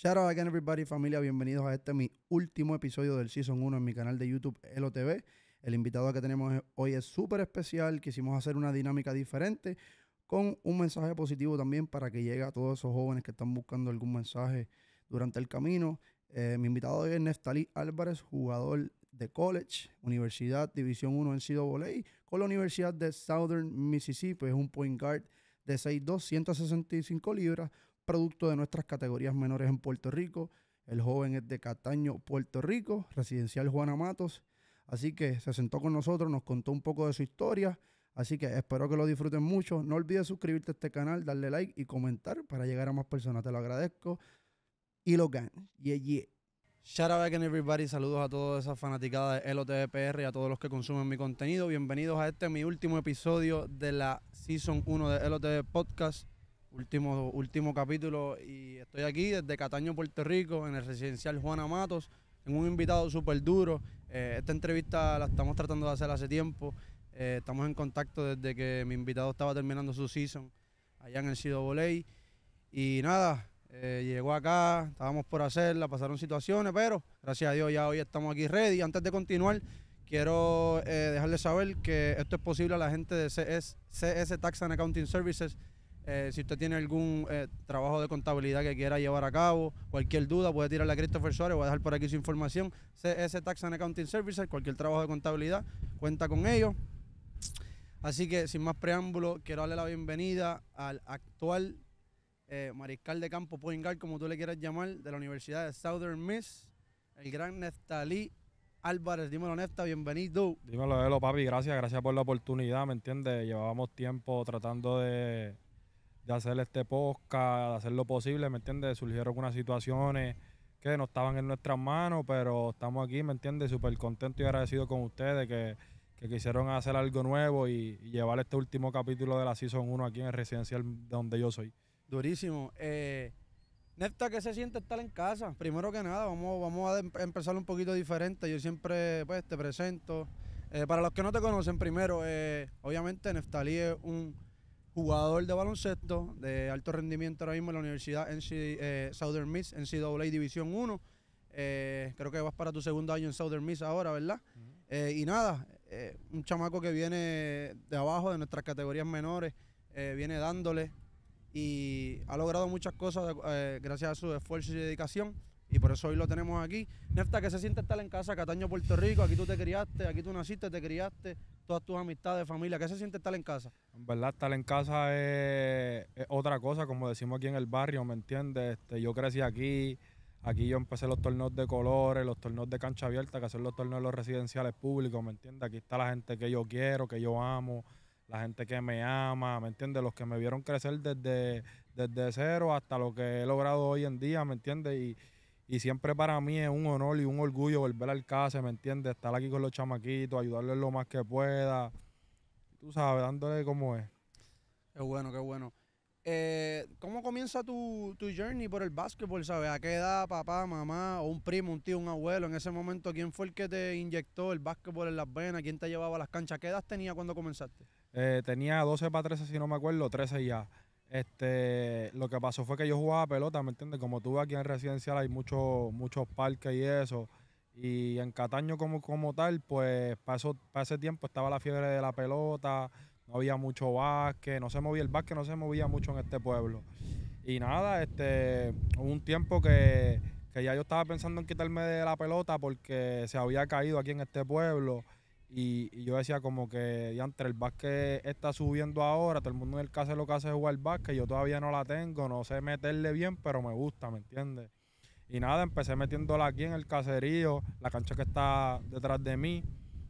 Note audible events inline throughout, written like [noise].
Shout out again everybody, familia. Bienvenidos a este mi último episodio del Season 1 en mi canal de YouTube Elo El invitado que tenemos hoy es súper especial. Quisimos hacer una dinámica diferente con un mensaje positivo también para que llegue a todos esos jóvenes que están buscando algún mensaje durante el camino. Eh, mi invitado hoy es Neftalí Álvarez, jugador de college, universidad, división 1 en CWA, con la Universidad de Southern Mississippi. Es un point guard de 6'2, 165 libras, producto de nuestras categorías menores en Puerto Rico. El joven es de Cataño, Puerto Rico, residencial Juana Matos. Así que se sentó con nosotros, nos contó un poco de su historia. Así que espero que lo disfruten mucho. No olvides suscribirte a este canal, darle like y comentar para llegar a más personas. Te lo agradezco. Y lo gan. Yeah, yeah. Shout out everybody, saludos a todas esas fanaticadas de LOTPR y a todos los que consumen mi contenido. Bienvenidos a este mi último episodio de la Season 1 de LOTV Podcast último, último capítulo y estoy aquí desde Cataño, Puerto Rico, en el residencial Juana Matos, en un invitado súper duro. Eh, esta entrevista la estamos tratando de hacer hace tiempo. Eh, estamos en contacto desde que mi invitado estaba terminando su season allá en el Sido Voley. Y nada, eh, llegó acá, estábamos por hacerla, pasaron situaciones, pero gracias a Dios ya hoy estamos aquí ready. Antes de continuar, quiero dejarles saber que esto es posible a la gente de CS, CS Tax and Accounting Services eh, si usted tiene algún eh, trabajo de contabilidad que quiera llevar a cabo, cualquier duda, puede tirarle a Christopher Suárez, voy a dejar por aquí su información. CS Tax and Accounting Services, cualquier trabajo de contabilidad, cuenta con ellos. Así que, sin más preámbulo, quiero darle la bienvenida al actual eh, mariscal de campo, poingal como tú le quieras llamar, de la Universidad de Southern Miss, el gran Neftalí Álvarez, dímelo Nefta, bienvenido. Dímelo, papi, gracias, gracias por la oportunidad, ¿me entiendes? Llevábamos tiempo tratando de de hacer este podcast, de hacer lo posible, ¿me entiendes? Surgieron algunas situaciones que no estaban en nuestras manos, pero estamos aquí, ¿me entiendes? Súper contento y agradecido con ustedes que, quisieron hacer algo nuevo y, llevar este último capítulo de la Season 1 aquí en el residencial donde yo soy. Durísimo. Eh, Nefta, ¿qué se siente estar en casa? Primero que nada, vamos, vamos a em-, empezar un poquito diferente. Yo siempre pues, te presento. Eh, para los que no te conocen, primero, eh, obviamente Neftalí es un jugador de baloncesto de alto rendimiento ahora mismo en la Universidad NC, eh, Southern Miss, NCAA División 1. Eh, creo que vas para tu segundo año en Southern Miss ahora, ¿verdad? Eh, y nada, un chamaco que viene de abajo, de nuestras categorías menores, viene dándole y ha logrado muchas cosas gracias a su esfuerzo y dedicación. Y por eso hoy lo tenemos aquí. Nefta, ¿qué se siente estar en casa, Cataño, Puerto Rico? Aquí tú te criaste, aquí tú naciste, te criaste, todas tus amistades, familia. ¿Qué se siente estar en casa? En verdad, estar en casa es, otra cosa, como decimos aquí en el barrio, ¿me entiendes? Este, yo crecí aquí, aquí yo empecé los torneos de colores, los torneos de cancha abierta, que son los torneos de los residenciales públicos, ¿me entiendes? Aquí está la gente que yo quiero, que yo amo la gente que me ama, ¿me entiendes? Los que me vieron crecer desde, desde cero hasta lo que he logrado hoy en día, ¿me entiendes? Y, y siempre para mí es un honor y un orgullo volver al casa, ¿me entiendes? Estar aquí con los chamaquitos, ayudarles lo más que pueda. Tú sabes, dándole como es. Qué bueno, qué bueno. Eh, ¿Cómo comienza tu, journey por el básquetbol? ¿Sabes? ¿A qué edad papá, mamá, o un primo, un tío, un abuelo? En ese momento, ¿quién fue el que te inyectó el básquetbol en las venas? ¿Quién te llevaba a las canchas? ¿Qué edad tenía cuando comenzaste? Eh, tenía 12 para 13, si no me acuerdo, 13 ya. Este, lo que pasó fue que yo jugaba pelota, ¿me entiendes? Como tuve aquí en Residencial hay muchos muchos parques y eso. Y en Cataño como, tal, pues para, ese tiempo estaba la fiebre de la pelota, no había mucho básquet, no se movía el básquet, no se movía mucho en este pueblo. Y nada, este, hubo un tiempo que, que ya yo estaba pensando en quitarme de la pelota porque se había caído aquí en este pueblo. Y, yo decía como que, entre el básquet está subiendo ahora, todo el mundo en el caso lo que hace es jugar básquet, yo todavía no la tengo, no sé meterle bien, pero me gusta, ¿me entiendes? Y nada, empecé metiéndola aquí en el caserío, la cancha que está detrás de mí.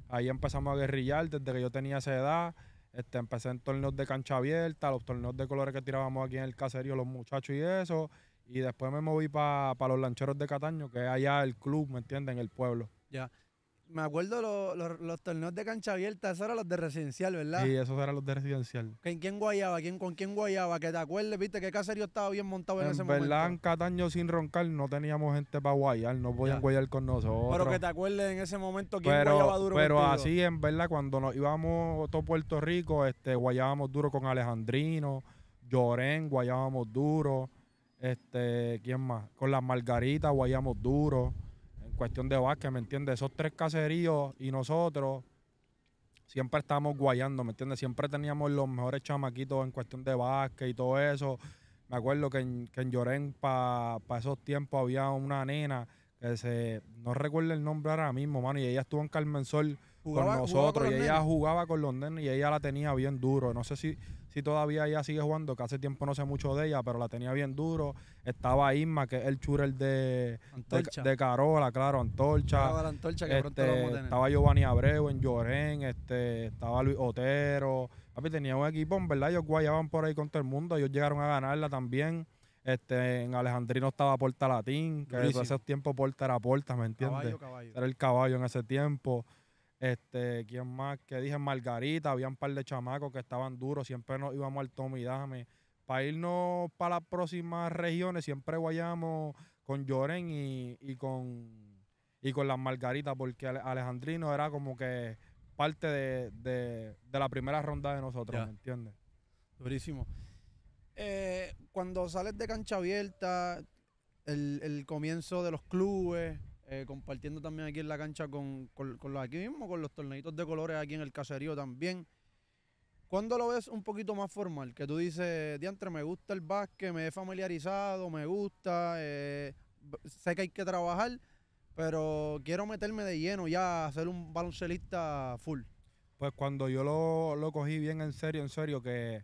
Ahí empezamos a guerrillar desde que yo tenía esa edad. Este, empecé en torneos de cancha abierta, los torneos de colores que tirábamos aquí en el caserío, los muchachos y eso. Y después me moví para los lancheros de Cataño, que es allá el club, ¿me entiendes? En el pueblo. Ya me acuerdo los, los, torneos de cancha abierta, esos eran los de residencial, ¿verdad? Sí, esos eran los de residencial. ¿Quién, quién guayaba? ¿Quién, ¿Con quién guayaba? Que te acuerdes, viste, que caserío estaba bien montado en, ese momento. En Cataño sin roncar no teníamos gente para guayar, no podían guayar con nosotros. Pero que te acuerdes en ese momento quién pero, guayaba duro Pero así, en verdad, cuando nos íbamos todo Puerto Rico, este, guayábamos duro con Alejandrino, Llorén guayábamos duro. Este, ¿quién más? Con las margaritas guayábamos duro cuestión de básquet, ¿me entiendes? Esos tres caseríos y nosotros siempre estábamos guayando, ¿me entiendes? Siempre teníamos los mejores chamaquitos en cuestión de básquet y todo eso. Me acuerdo que en, que en Llorén, para esos tiempos, había una nena que se. No recuerdo el nombre ahora mismo, mano, y ella estuvo en Carmen Sol con nosotros. y ella jugaba con Londres y ella la tenía bien duro. No sé si, si todavía ella sigue jugando, que hace tiempo no sé mucho de ella, pero la tenía bien duro. Estaba Isma, que es el churel de, de, de, Carola, claro, Antorcha. Estaba Giovanni Abreu en Llorén, este, estaba Luis Otero. Papi, tenía un equipo, en verdad, ellos guayaban por ahí con todo el mundo. Ellos llegaron a ganarla también. Este, en Alejandrino estaba Porta Latín, que en esos tiempos Porta era Porta, ¿me entiendes? Era el caballo en ese tiempo. Este, ¿quién más? Que dije Margarita, había un par de chamacos que estaban duros, siempre nos íbamos al Tommy Dame. Para irnos para las próximas regiones, siempre guayamos con Lloren y, con y con las margaritas, porque Alejandrino era como que parte de, de, la primera ronda de nosotros, ¿me entiendes? Durísimo. Eh, cuando sales de cancha abierta, el, el comienzo de los clubes, eh, compartiendo también aquí en la cancha con, los aquí mismo, con los torneitos de colores aquí en el caserío también. ¿Cuándo lo ves un poquito más formal? Que tú dices, diantre, me gusta el básquet, me he familiarizado, me gusta, eh, sé que hay que trabajar, pero quiero meterme de lleno ya a ser un baloncelista full. Pues cuando yo lo, cogí bien en serio, en serio, que,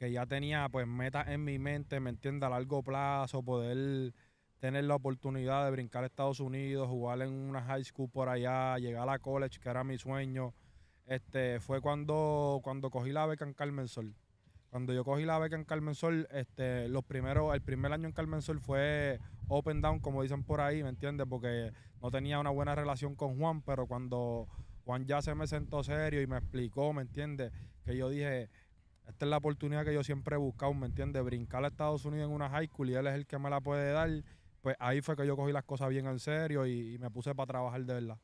ya tenía pues metas en mi mente, me entienda a largo plazo, poder tener la oportunidad de brincar a Estados Unidos, jugar en una high school por allá, llegar a college, que era mi sueño, este, fue cuando, cuando cogí la beca en Carmen Sol. Cuando yo cogí la beca en Carmen Sol, este, los primeros, el primer año en Carmen Sol fue open down, como dicen por ahí, ¿me entiendes? Porque no tenía una buena relación con Juan, pero cuando Juan ya se me sentó serio y me explicó, ¿me entiendes? Que yo dije, esta es la oportunidad que yo siempre he buscado, ¿me entiendes? Brincar a Estados Unidos en una high school y él es el que me la puede dar pues ahí fue que yo cogí las cosas bien en serio y, me puse para trabajar de verdad.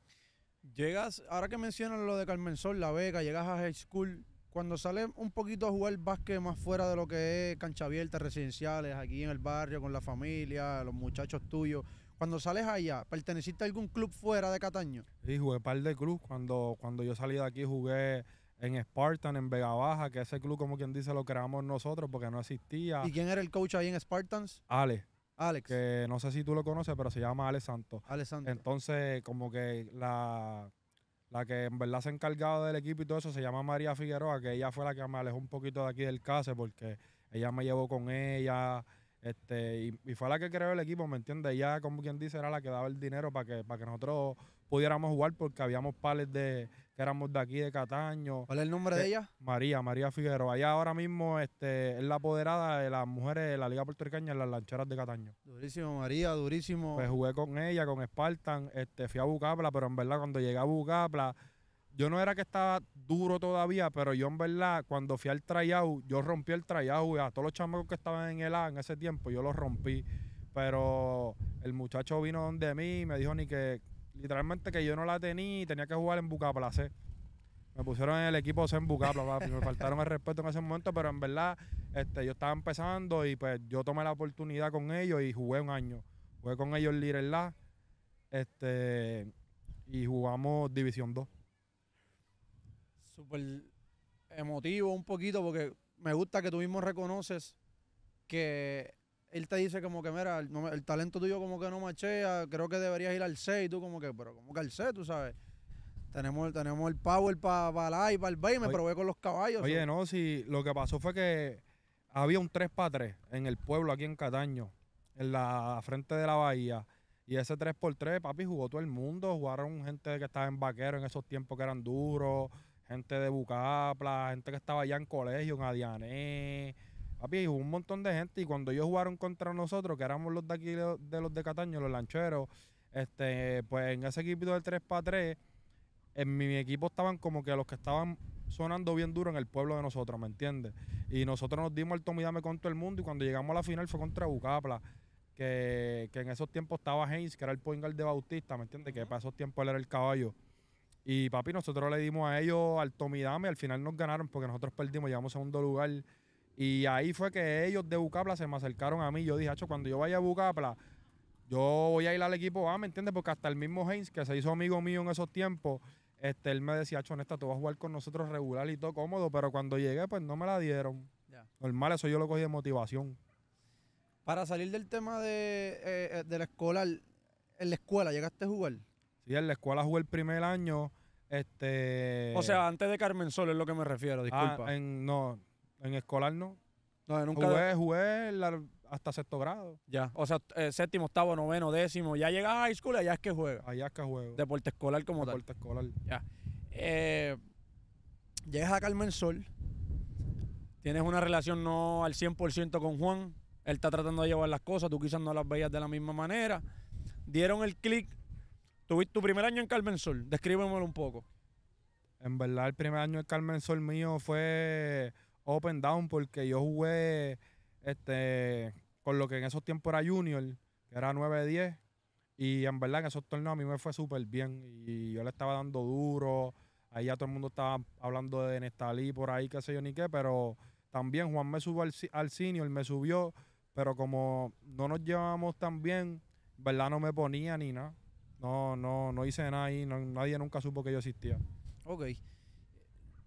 Llegas, ahora que mencionas lo de Carmen Sol, La Vega, llegas a High School, cuando sales un poquito a jugar básquet más fuera de lo que es cancha abierta, residenciales, aquí en el barrio, con la familia, los muchachos tuyos, cuando sales allá, ¿perteneciste a algún club fuera de Cataño? Sí, jugué un par de clubes. Cuando, cuando yo salí de aquí jugué en Spartan, en Vega Baja, que ese club, como quien dice, lo creamos nosotros porque no existía. ¿Y quién era el coach ahí en Spartans? Ale. Alex. Que no sé si tú lo conoces, pero se llama Alex Santos. Alex Entonces, como que la, que en verdad se ha encargado del equipo y todo eso se llama María Figueroa, que ella fue la que me alejó un poquito de aquí del case porque ella me llevó con ella. Este, y, fue la que creó el equipo, ¿me entiendes? Ella, como quien dice, era la que daba el dinero para que, para que nosotros pudiéramos jugar porque habíamos pales de, que éramos de aquí, de Cataño. ¿Cuál es el nombre de, eh, ella? María, María Figueroa. Ella ahora mismo este, es la apoderada de las mujeres de la Liga Puertorriqueña en las lancheras de Cataño. Durísimo, María, durísimo. Pues jugué con ella, con Spartan, este, fui a Bucapla, pero en verdad cuando llegué a Bucapla, yo no era que estaba duro todavía, pero yo en verdad, cuando fui al tryout, yo rompí el tryout a todos los chamacos que estaban en el A en ese tiempo, yo los rompí. Pero el muchacho vino donde mí y me dijo ni que literalmente que yo no la tenía y tenía que jugar en Bucaplacé. Me pusieron en el equipo en Bucapla, me faltaron el respeto en ese momento, pero en verdad este, yo estaba empezando y pues yo tomé la oportunidad con ellos y jugué un año. Jugué con ellos Líder La este, y jugamos División 2. Súper emotivo un poquito porque me gusta que tú mismo reconoces que él te dice como que, mira, el, talento tuyo como que no machea, creo que deberías ir al C, y tú como que, pero como que al C, tú sabes. Tenemos, tenemos el power para pa la y para el B, me probé con los caballos. Oye, no, si lo que pasó fue que había un 3 x 3 en el pueblo aquí en Cataño, en la frente de la bahía. Y ese 3x3, papi, jugó todo el mundo. Jugaron gente que estaba en vaquero en esos tiempos que eran duros, gente de Bucapla, gente que estaba allá en colegio, en Adiané. Papi, jugó un montón de gente y cuando ellos jugaron contra nosotros, que éramos los de aquí, de los de Cataño, los lancheros, este, pues en ese equipo del 3x3, en mi equipo estaban como que los que estaban sonando bien duro en el pueblo de nosotros, ¿me entiendes? Y nosotros nos dimos al tomidame con todo el mundo y cuando llegamos a la final fue contra Bucapla, que, en esos tiempos estaba Haynes, que era el Poingal de Bautista, ¿me entiendes? Que para esos tiempos él era el caballo. Y papi, nosotros le dimos a ellos al tomidame, al final nos ganaron porque nosotros perdimos, llegamos a segundo lugar y ahí fue que ellos de Bucapla se me acercaron a mí. Yo dije, Acho, cuando yo vaya a Bucapla, yo voy a ir al equipo A, ¿me entiendes? Porque hasta el mismo Haynes que se hizo amigo mío en esos tiempos, este, él me decía, Hacho, honesta, tú vas a jugar con nosotros regular y todo cómodo. Pero cuando llegué, pues no me la dieron. Normal, eso yo lo cogí de motivación. Para salir del tema de, eh, eh, la escuela, en la escuela, ¿llegaste a jugar? Sí, en la escuela jugué el primer año. Este... O sea, antes de Carmen Sol es lo que me refiero, ah, disculpa. no, en escolar no. No, nunca. Jugué, jugué hasta sexto grado. Ya. O sea, eh, séptimo, octavo, noveno, décimo. Ya llegas a high school allá es que juegas. Allá es que juego. Deporte escolar como tal. deporte escolar. Eh, llegas a Carmen Sol. Tienes una relación no al 100% con Juan. Él está tratando de llevar las cosas. Tú quizás no las veías de la misma manera. Dieron el clic. Tuviste tu primer año en Carmen Sol. Descríbemelo un poco. En verdad, el primer año en Carmen Sol mío fue Open down porque yo jugué este, con lo que en esos tiempos era junior, que era 9-10, y en verdad en esos torneos a mí me fue súper bien y yo le estaba dando duro, ahí ya todo el mundo estaba hablando de Nestalí por ahí, qué sé yo ni qué, pero también Juan me subió al, senior, me subió, pero como no nos llevábamos tan bien, en verdad no me ponía ni nada. No, no, no hice nada ahí, nadie nunca supo que yo existía. Ok.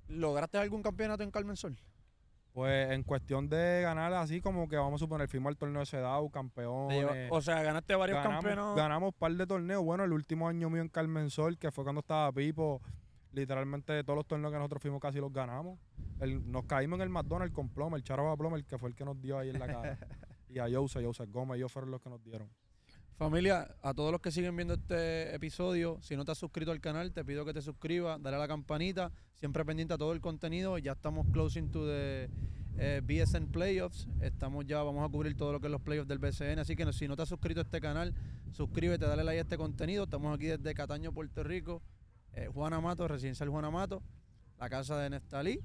¿Lograste algún campeonato en Carmen Sol? Pues en cuestión de ganar así como que vamos a suponer, firmar al torneo de Sedau, campeón. O sea, ganaste varios ganamos, Ganamos un par de torneos. Bueno, el último año mío en Carmen Sol, que fue cuando estaba Pipo, literalmente todos los torneos que nosotros fuimos casi los ganamos. nos caímos en el McDonald's con Plomer, el Charo el que fue el que nos dio ahí en la cara. [laughs] y a Yousa, Yousa Gómez, ellos fueron los que nos dieron. Familia, a todos los que siguen viendo este episodio, si no te has suscrito al canal, te pido que te suscribas, dale a la campanita, siempre pendiente a todo el contenido. Ya estamos closing to the eh, BSN Playoffs. Estamos ya, vamos a cubrir todo lo que es los playoffs del BCN. Así que si no te has suscrito a este canal, suscríbete, dale like a este contenido. Estamos aquí desde Cataño, Puerto Rico, eh, Juan Amato, residencial Juan Amato, la casa de Neftalí.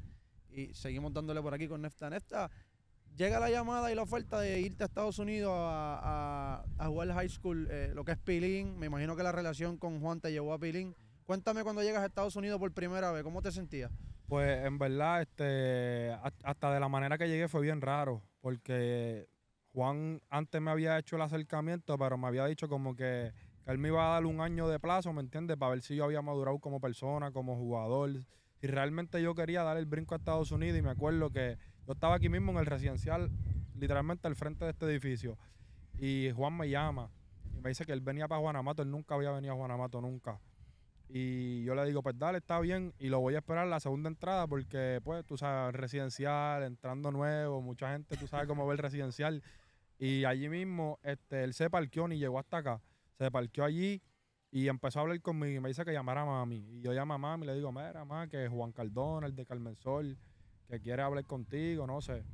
Y seguimos dándole por aquí con Nefta Nefta llega la llamada y la oferta de irte a Estados Unidos a, jugar high school, eh, lo que es Pilín. Me imagino que la relación con Juan te llevó a Pilín. Cuéntame cuando llegas a Estados Unidos por primera vez, ¿cómo te sentías? Pues en verdad, este, hasta de la manera que llegué fue bien raro, porque Juan antes me había hecho el acercamiento, pero me había dicho como que, él me iba a dar un año de plazo, ¿me entiendes? Para ver si yo había madurado como persona, como jugador. y realmente yo quería dar el brinco a Estados Unidos y me acuerdo que yo estaba aquí mismo en el residencial, literalmente al frente de este edificio. Y Juan me llama y me dice que él venía para Juanamato, él nunca había venido a Juanamato, nunca. Y yo le digo, pues dale, está bien, y lo voy a esperar la segunda entrada porque, pues, tú sabes, residencial, entrando nuevo, mucha gente, tú sabes cómo ve el residencial. Y allí mismo, este, él se parqueó y llegó hasta acá. Se parqueó allí y empezó a hablar conmigo y me dice que llamara a mami. Y yo llamo a mami y le digo, mira, mamá, que Juan Cardona, el de Carmen Sol, que quiere hablar contigo, no sé.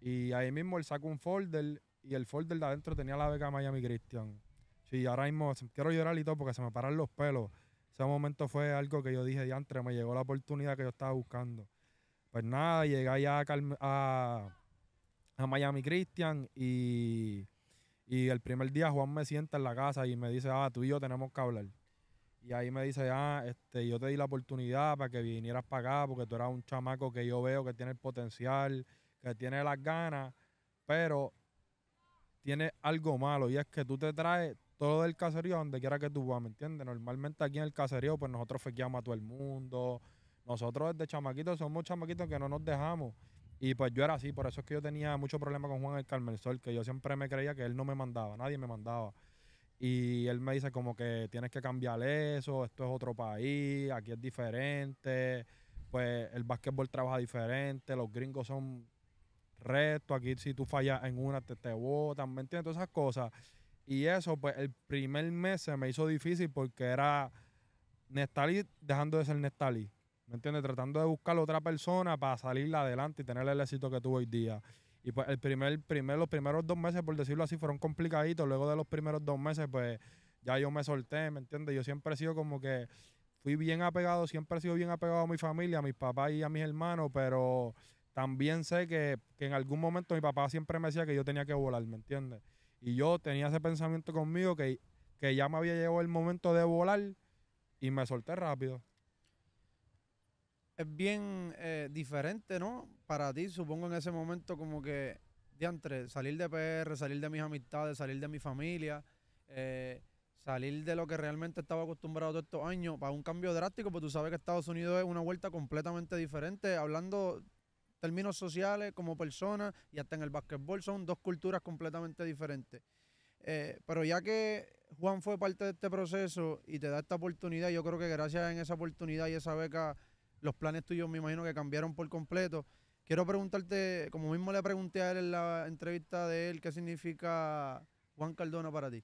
Y ahí mismo él sacó un folder y el folder de adentro tenía la beca Miami Christian. Sí, ahora mismo quiero llorar y todo porque se me paran los pelos. Ese momento fue algo que yo dije, diantre, me llegó la oportunidad que yo estaba buscando. Pues nada, llegué allá a, Miami Christian y, y el primer día Juan me sienta en la casa y me dice, ah, tú y yo tenemos que hablar. Y ahí me dice, ah, este, yo te di la oportunidad para que vinieras para acá, porque tú eras un chamaco que yo veo que tiene el potencial, que tiene las ganas, pero tiene algo malo y es que tú te traes todo el caserío donde quiera que tú vas, ¿me entiendes? Normalmente aquí en el caserío, pues nosotros fequeamos a todo el mundo. Nosotros desde chamaquitos somos chamaquitos que no nos dejamos. Y pues yo era así, por eso es que yo tenía mucho problema con Juan el Carmen Sol, que yo siempre me creía que él no me mandaba, nadie me mandaba. Y él me dice como que tienes que cambiar eso, esto es otro país, aquí es diferente, pues el básquetbol trabaja diferente, los gringos son rectos, aquí si tú fallas en una te, te botan, ¿me entiendes? Todas esas cosas. Y eso, pues el primer mes se me hizo difícil porque era Nestalí dejando de ser Nestalí, ¿me entiendes? Tratando de buscar otra persona para salir adelante y tener el éxito que tuvo hoy día. Y pues el primer, primer, los primeros dos meses, por decirlo así, fueron complicaditos. Luego de los primeros dos meses, pues ya yo me solté, ¿me entiendes? Yo siempre he sido como que fui bien apegado, siempre he sido bien apegado a mi familia, a mis papás y a mis hermanos, pero también sé que, en algún momento mi papá siempre me decía que yo tenía que volar, ¿me entiendes? Y yo tenía ese pensamiento conmigo que, que ya me había llegado el momento de volar y me solté rápido es bien eh, diferente, ¿no? Para ti, supongo en ese momento como que, diantre, salir de PR, salir de mis amistades, salir de mi familia, eh, salir de lo que realmente estaba acostumbrado todos estos años, para un cambio drástico, porque tú sabes que Estados Unidos es una vuelta completamente diferente, hablando términos sociales, como persona, y hasta en el básquetbol, son dos culturas completamente diferentes. Eh, pero ya que Juan fue parte de este proceso y te da esta oportunidad, yo creo que gracias a esa oportunidad y esa beca los planes tuyos me imagino que cambiaron por completo. Quiero preguntarte, como mismo le pregunté a él en la entrevista de él, ¿qué significa Juan Cardona para ti?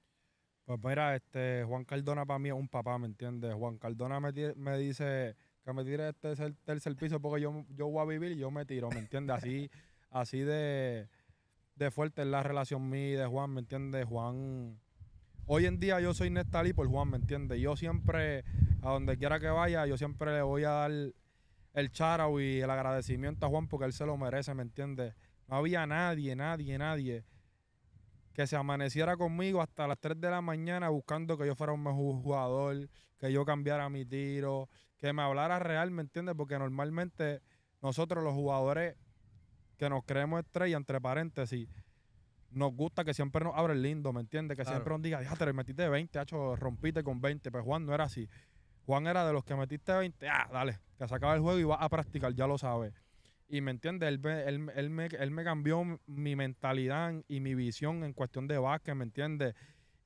Pues mira, este, Juan Cardona para mí es un papá, ¿me entiendes? Juan Cardona me, dice que me tire este tercer, piso porque yo, yo voy a vivir y yo me tiro, ¿me entiendes? Así, [laughs] así de, fuerte es la relación mía de Juan, ¿me entiendes? Juan, hoy en día yo soy Nestalí por Juan, ¿me entiendes? Yo siempre, a donde quiera que vaya, yo siempre le voy a dar el charao y el agradecimiento a Juan porque él se lo merece, ¿me entiendes? No había nadie, nadie, nadie que se amaneciera conmigo hasta las 3 de la mañana buscando que yo fuera un mejor jugador, que yo cambiara mi tiro, que me hablara real, ¿me entiendes? Porque normalmente nosotros los jugadores que nos creemos estrella, entre paréntesis, nos gusta que siempre nos el lindo, ¿me entiendes? Que siempre nos diga, déjate, te metiste 20, hacho, rompiste con 20, pero pues, Juan no era así. Juan era de los que metiste 20, ah, dale, te sacaba el juego y vas a practicar, ya lo sabes. Y me entiendes, él, él, él, me, él, me, cambió mi mentalidad y mi visión en cuestión de básquet, ¿me entiendes?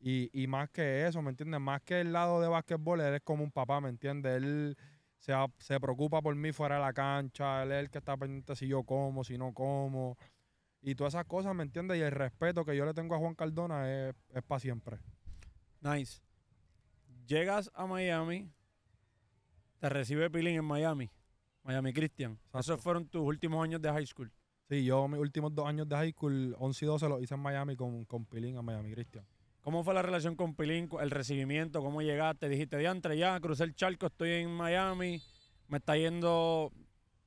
Y, más que eso, ¿me entiendes? Más que el lado de básquetbol, él es como un papá, ¿me entiendes? Él se, preocupa por mí fuera de la cancha, él es el que está pendiente si yo como, si no como. Y todas esas cosas, ¿me entiendes? Y el respeto que yo le tengo a Juan Cardona es, es para siempre. Nice. Llegas a Miami, te recibe Pilín en Miami, Miami Christian. Esos fueron tus últimos años de high school. Sí, yo mis últimos dos años de high school, 11 y 12, los hice en Miami con, con Pilín a Miami Christian. ¿Cómo fue la relación con Pilín, el recibimiento? ¿Cómo llegaste? Dijiste, diantre, ya, crucé el charco, estoy en Miami, me está yendo,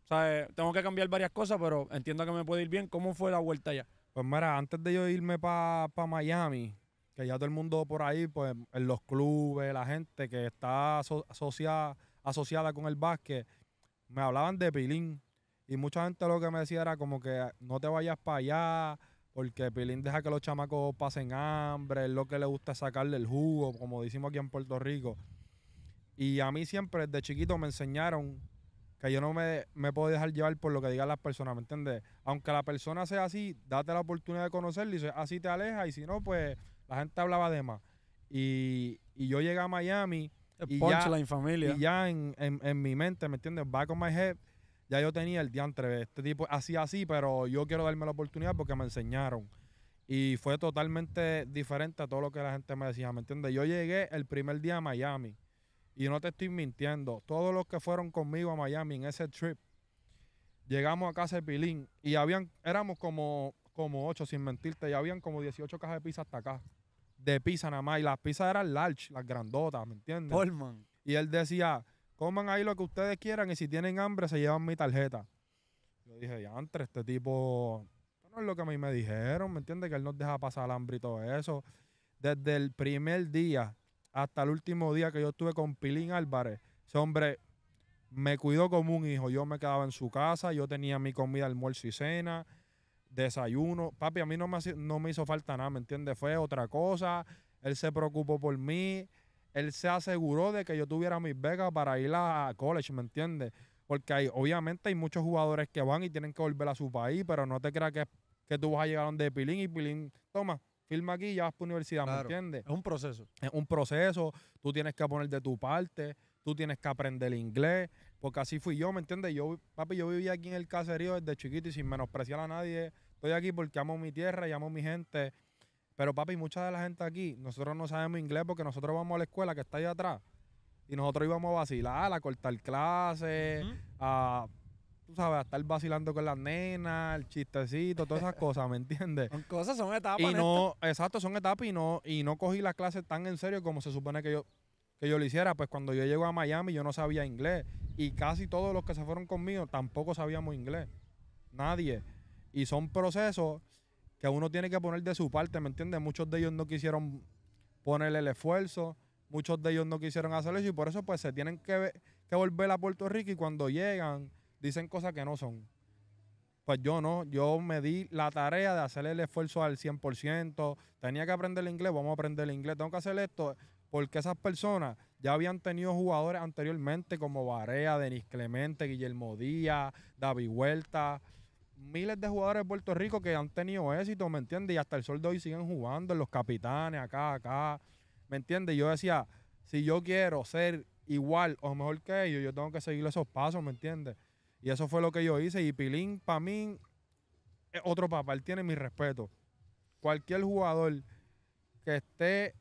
¿sabes? Tengo que cambiar varias cosas, pero entiendo que me puede ir bien. ¿Cómo fue la vuelta allá? Pues mira, antes de yo irme para Miami, que ya todo el mundo por ahí, pues en los clubes, la gente que está asociada asociada con el básquet, me hablaban de Pilín. Y mucha gente lo que me decía era como que no te vayas para allá, porque Pilín deja que los chamacos pasen hambre, es lo que le gusta sacarle el jugo, como decimos aquí en Puerto Rico. Y a mí siempre desde chiquito me enseñaron que yo no me, me puedo dejar llevar por lo que digan las personas, ¿me entiendes? Aunque la persona sea así, date la oportunidad de conocerla y así te aleja y si no, pues la gente hablaba de más. Y, y yo llegué a Miami familia. Y ya en, mi mente, ¿me entiendes? Back on my head, ya yo tenía el diantre. Este tipo así, así, pero yo quiero darme la oportunidad porque me enseñaron. Y fue totalmente diferente a todo lo que la gente me decía, ¿me entiendes? Yo llegué el primer día a Miami. Y no te estoy mintiendo. Todos los que fueron conmigo a Miami en ese trip, llegamos a casa de Pilín y habían, éramos como, como 8, sin mentirte, ya habían como 18 cajas de pizza hasta acá de pizza nada más. Y las pizzas eran large, las grandotas, ¿me entiendes? Y él decía, coman ahí lo que ustedes quieran y si tienen hambre se llevan mi tarjeta. Yo dije, ya, entre este tipo, no es lo que a mí me dijeron, ¿me entiendes? Que él nos deja pasar hambre y todo eso. Desde el primer día hasta el último día que yo estuve con Pilín Álvarez, ese hombre me cuidó como un hijo. Yo me quedaba en su casa, yo tenía mi comida, almuerzo y cena desayuno. Papi, a mí no me, no me hizo falta nada, ¿me entiendes? Fue otra cosa. Él se preocupó por mí. Él se aseguró de que yo tuviera mis becas para ir a college, ¿me entiendes? Porque obviamente hay muchos jugadores que van y tienen que volver a su país, pero no te creas que, tú vas a llegar donde Pilín y Pilín, toma, firma aquí y ya vas para universidad, ¿me entiendes? Es un proceso. Es un proceso, tú tienes que poner de tu parte, tú tienes que aprender inglés, porque así fui yo, ¿me entiendes? Yo, papi, yo vivía aquí en el caserío desde chiquito y sin menospreciar a nadie. Estoy aquí porque amo mi tierra y amo mi gente. Pero, papi, mucha de la gente aquí, nosotros no sabemos inglés porque nosotros vamos a la escuela que está ahí atrás. Y nosotros íbamos a vacilar, a cortar clases, a tú sabes, a estar vacilando con las nenas, el chistecito, todas esas cosas, ¿me entiendes? Son cosas, son etapas. Y no, exacto, son etapas y no, y no cogí las clases tan en serio como se supone que yo que yo lo hiciera, pues cuando yo llego a Miami yo no sabía inglés y casi todos los que se fueron conmigo tampoco sabíamos inglés. Nadie. Y son procesos que uno tiene que poner de su parte, ¿me entiendes? Muchos de ellos no quisieron ponerle el esfuerzo, muchos de ellos no quisieron hacer eso y por eso pues se tienen que, que volver a Puerto Rico y cuando llegan dicen cosas que no son. Pues yo no, yo me di la tarea de hacerle el esfuerzo al 100%, tenía que aprender el inglés, vamos a aprender el inglés, tengo que hacer esto, porque esas personas ya habían tenido jugadores anteriormente como Varea, Denis Clemente, Guillermo Díaz, David Huerta, miles de jugadores de Puerto Rico que han tenido éxito, ¿me entiendes? Y hasta el sol de hoy siguen jugando los capitanes, acá, acá, ¿me entiendes? Yo decía, si yo quiero ser igual o mejor que ellos, yo tengo que seguir esos pasos, ¿me entiendes? Y eso fue lo que yo hice. Y Pilín, para mí, es otro papá, él tiene mi respeto. Cualquier jugador que esté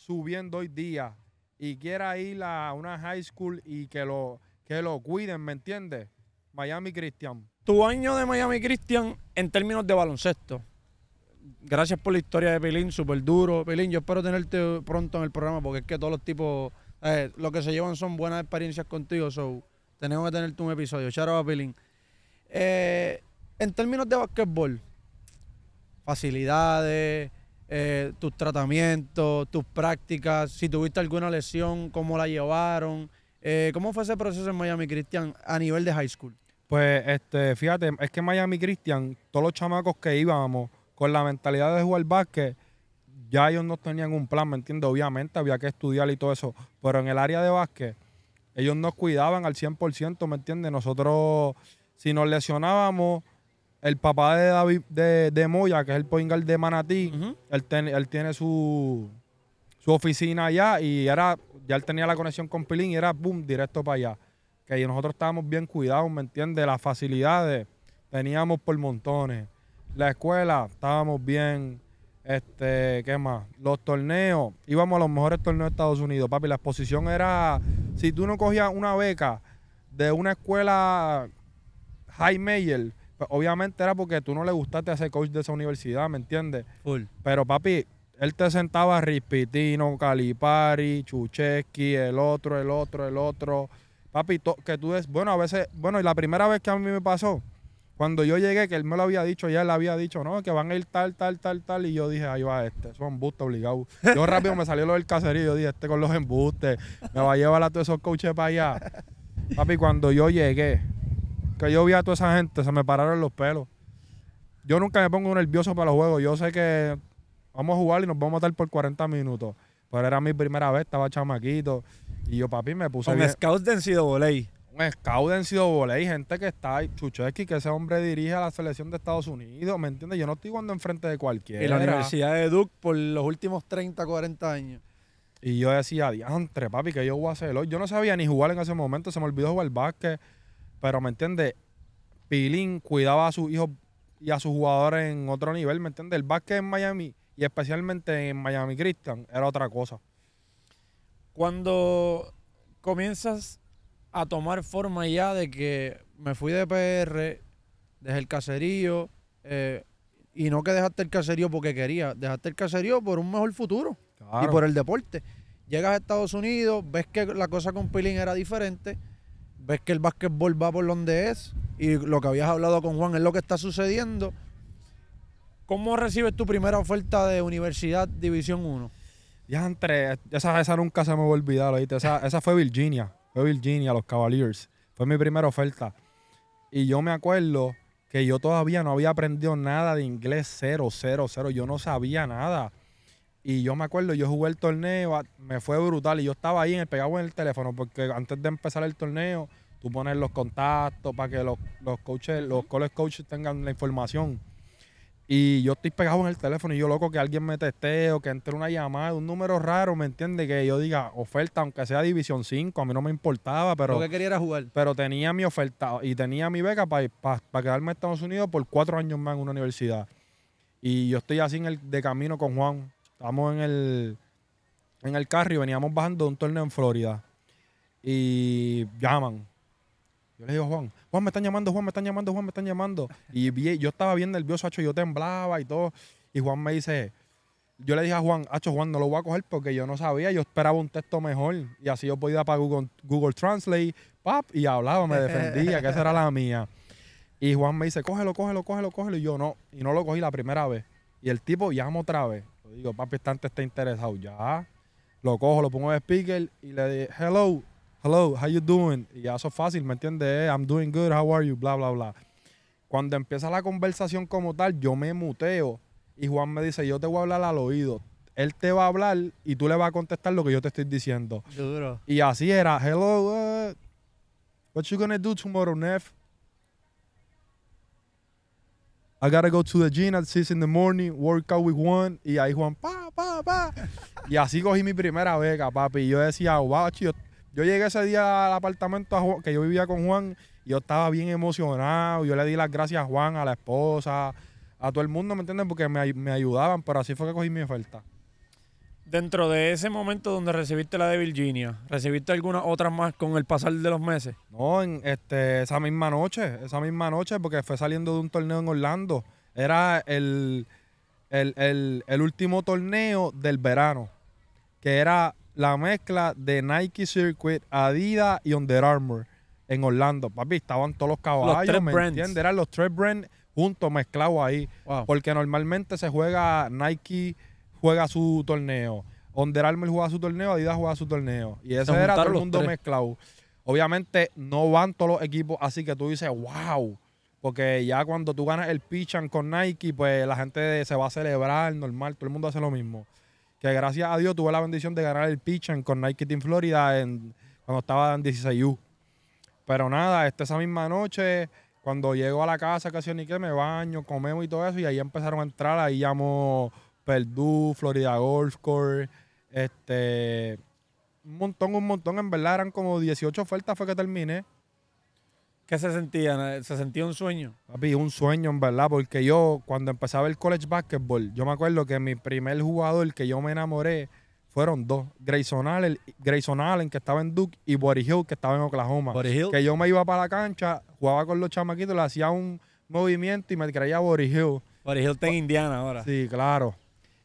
subiendo hoy día y quiera ir a una high school y que lo, que lo cuiden, ¿me entiendes? Miami Christian. Tu año de Miami Christian en términos de baloncesto. Gracias por la historia de Pilín, súper duro. Pilín, yo espero tenerte pronto en el programa porque es que todos los tipos, eh, lo que se llevan son buenas experiencias contigo, so tenemos que tenerte un episodio. Charo a Pelín. Eh, en términos de basquetbol, facilidades, eh, tus tratamientos, tus prácticas, si tuviste alguna lesión, cómo la llevaron. Eh, ¿Cómo fue ese proceso en Miami Christian a nivel de high school? Pues este, fíjate, es que Miami Christian, todos los chamacos que íbamos con la mentalidad de jugar básquet, ya ellos no tenían un plan, ¿me entiendes? Obviamente había que estudiar y todo eso, pero en el área de básquet, ellos nos cuidaban al 100%, ¿me entiendes? Nosotros, si nos lesionábamos, el papá de David de, Moya, que es el Poingal de Manatí, él, tiene su, oficina allá y ya él tenía la conexión con Pilín y era boom, directo para allá. Que nosotros estábamos bien cuidados, ¿me entiendes? Las facilidades teníamos por montones. La escuela, estábamos bien. Este, ¿qué más? Los torneos, íbamos a los mejores torneos de Estados Unidos, papi. La exposición era, si tú no cogías una beca de una escuela high major, pues, obviamente era porque tú no le gustaste a ese coach de esa universidad, ¿me entiendes? Full. Pero papi, él te sentaba Rispitino, Calipari, Chucheski, el otro, el otro, el otro. Papi, que tú es, bueno, a veces, bueno, y la primera vez que a mí me pasó, cuando yo llegué, que él me lo había dicho, ya él había dicho, no, que van a ir tal, tal, tal, tal, y yo dije, ahí va este, son embustes obligados. Yo rápido me salió lo del caserío, yo dije, este con los embustes, me va a llevar a todos esos coaches para allá. Papi, cuando yo llegué, que yo vi a toda esa gente, se me pararon los pelos. Yo nunca me pongo nervioso para los juegos. Yo sé que vamos a jugar y nos vamos a matar por 40 minutos. Pero era mi primera vez, estaba chamaquito. Y yo, papi, me puse. Un scout de Encido Un scout de sido gente que está ahí. que ese hombre dirige a la selección de Estados Unidos, ¿me entiendes? Yo no estoy jugando enfrente de cualquiera. En la Universidad de Duke por los últimos 30, 40 años. Y yo decía, diantre, papi, que yo voy a hacerlo. Yo no sabía ni jugar en ese momento, se me olvidó jugar básquet. Pero, ¿me entiendes? Pilín cuidaba a sus hijos y a sus jugadores en otro nivel, ¿me entiendes? El básquet en Miami y especialmente en Miami Christian era otra cosa. Cuando comienzas a tomar forma ya de que me fui de PR, desde el caserío, eh, y no que dejaste el caserío porque quería, dejaste el caserío por un mejor futuro y por el deporte. Llegas a Estados Unidos, ves que la cosa con Pilín era diferente, ves que el básquetbol va por donde es y lo que habías hablado con Juan es lo que está sucediendo. ¿Cómo recibes tu primera oferta de Universidad División 1? Ya entre, esa, esa nunca se me va a olvidar, Esa, esa fue Virginia, fue Virginia, los Cavaliers. Fue mi primera oferta. Y yo me acuerdo que yo todavía no había aprendido nada de inglés, cero, cero, cero. Yo no sabía nada. Y yo me acuerdo, yo jugué el torneo, ah, me fue brutal y yo estaba ahí en el pegado en el teléfono porque antes de empezar el torneo, tú pones los contactos para que los, coaches, los college coaches tengan la información. Y yo estoy pegado en el teléfono y yo loco que alguien me testee o que entre una llamada, un número raro, ¿me entiende Que yo diga oferta, aunque sea División 5, a mí no me importaba, pero... Lo que quería jugar. Pero tenía mi oferta y tenía mi beca para quedarme en Estados Unidos por cuatro años más en una universidad. Y yo estoy así en el, de camino con Juan Estábamos en el, en el carro y veníamos bajando un torneo en Florida. Y llaman. Yo le digo, Juan, Juan, me están llamando, Juan, me están llamando, Juan, me están llamando. [laughs] Y yo estaba bien nervioso, Hacho, yo temblaba y todo. Y Juan me dice, yo le dije a Juan, Hacho, Juan, no lo voy a coger porque yo no sabía, yo esperaba un texto mejor. Y así yo podía para Google, Google Translate, pap, y hablaba, me [laughs] defendía, que esa era la mía. Y Juan me dice, cógelo, cógelo, cógelo, cógelo. Y yo no, y no lo cogí la primera vez. Y el tipo llama otra vez digo, papi, este está interesado. Ya. Lo cojo, lo pongo en speaker y le digo, hello, hello, how you doing? Y ya eso es fácil, ¿me entiendes? Eh, I'm doing good, how are you? Bla, bla, bla. Cuando empieza la conversación como tal, yo me muteo y Juan me dice, yo te voy a hablar al oído. Él te va a hablar y tú le vas a contestar lo que yo te estoy diciendo. Duro. Y así era, hello, eh, what you gonna do tomorrow, Nef? I gotta go to the gym at 6 in the morning, work out with one. Y ahí Juan, pa, pa, pa. Y así cogí mi primera beca, papi. Y yo decía, wow, yo, yo llegué ese día al apartamento que yo vivía con Juan. Y yo estaba bien emocionado. Yo le di las gracias a Juan, a la esposa, a todo el mundo, ¿me entiendes? Porque me, me ayudaban, pero así fue que cogí mi oferta. Dentro de ese momento donde recibiste la de Virginia, ¿recibiste alguna otra más con el pasar de los meses? No, en este, esa misma noche, esa misma noche, porque fue saliendo de un torneo en Orlando. Era el, el, último torneo del verano, que era la mezcla de Nike Circuit, Adidas y Under Armour en Orlando. Papi, estaban todos los caballos, ¿me entiendes? Eran los tres brands juntos, mezclados ahí. Porque normalmente se juega Nike juega su torneo. Under Armour juega su torneo, Adidas juega su torneo. Y ese era todo el mundo mezclado. Obviamente no van todos los equipos, así que tú dices, wow. Porque ya cuando tú ganas el and con Nike, pues la gente se va a celebrar normal, todo el mundo hace lo mismo. Que gracias a Dios tuve la bendición de ganar el and con Nike Team Florida cuando estaba en 16U. Pero nada, esta esa misma noche, cuando llego a la casa, casi ni que me baño, comemos y todo eso, y ahí empezaron a entrar, ahí llamó Purdue, Florida Golf Course, este, un montón, un montón. En verdad eran como 18 ofertas fue que terminé. ¿Qué se sentía? ¿Se sentía un sueño? Papi, un sueño, en verdad, porque yo cuando empezaba el college basketball, yo me acuerdo que mi primer jugador que yo me enamoré fueron dos, Grayson Allen, Grayson Allen que estaba en Duke y Boris Hill que estaba en Oklahoma. Hill? Que yo me iba para la cancha, jugaba con los chamaquitos, le hacía un movimiento y me creía Boris Hill. Boris Hill está en Indiana ahora. Sí, claro.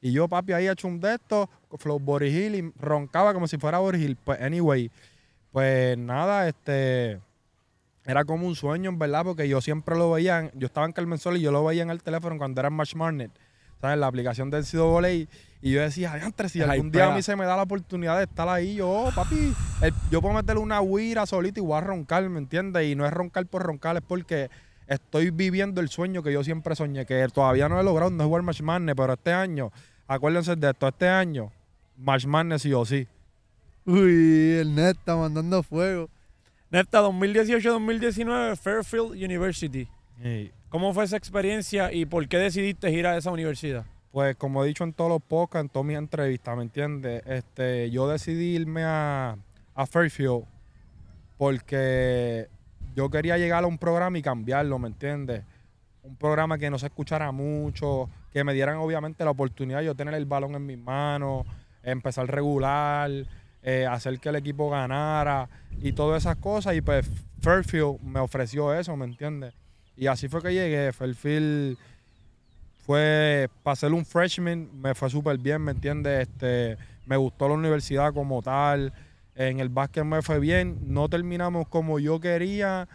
Y yo, papi, ahí hecho un de estos, Flow y roncaba como si fuera Borigil. Pues, anyway, pues nada, este. Era como un sueño, en verdad, porque yo siempre lo veía. yo estaba en Carmen Sol y yo lo veía en el teléfono cuando era en Match Marnet. ¿Sabes? La aplicación del Volley. Y yo decía, antes si algún día a mí se me da la oportunidad de estar ahí, yo, oh, papi, yo puedo meterle una huira solita y voy a roncar, ¿me entiendes? Y no es roncar por roncar, es porque estoy viviendo el sueño que yo siempre soñé, que todavía no he logrado, no es Match Marnet, pero este año acuérdense de esto, este año, March Madness sí o sí. Uy, el Neta mandando fuego. Neta 2018-2019, Fairfield University. ¿Cómo fue esa experiencia y por qué decidiste ir a esa universidad? Pues como he dicho en todos los podcasts, en todas mis entrevistas, ¿me entiendes? Este, yo decidí irme a Fairfield porque yo quería llegar a un programa y cambiarlo, ¿me entiendes? un programa que no se escuchara mucho, que me dieran obviamente la oportunidad de yo tener el balón en mis manos, empezar regular, eh, hacer que el equipo ganara y todas esas cosas. Y pues Fairfield me ofreció eso, ¿me entiendes? Y así fue que llegué. Fairfield fue, para ser un freshman, me fue súper bien, ¿me entiendes? Este, me gustó la universidad como tal. En el básquet me fue bien. No terminamos como yo quería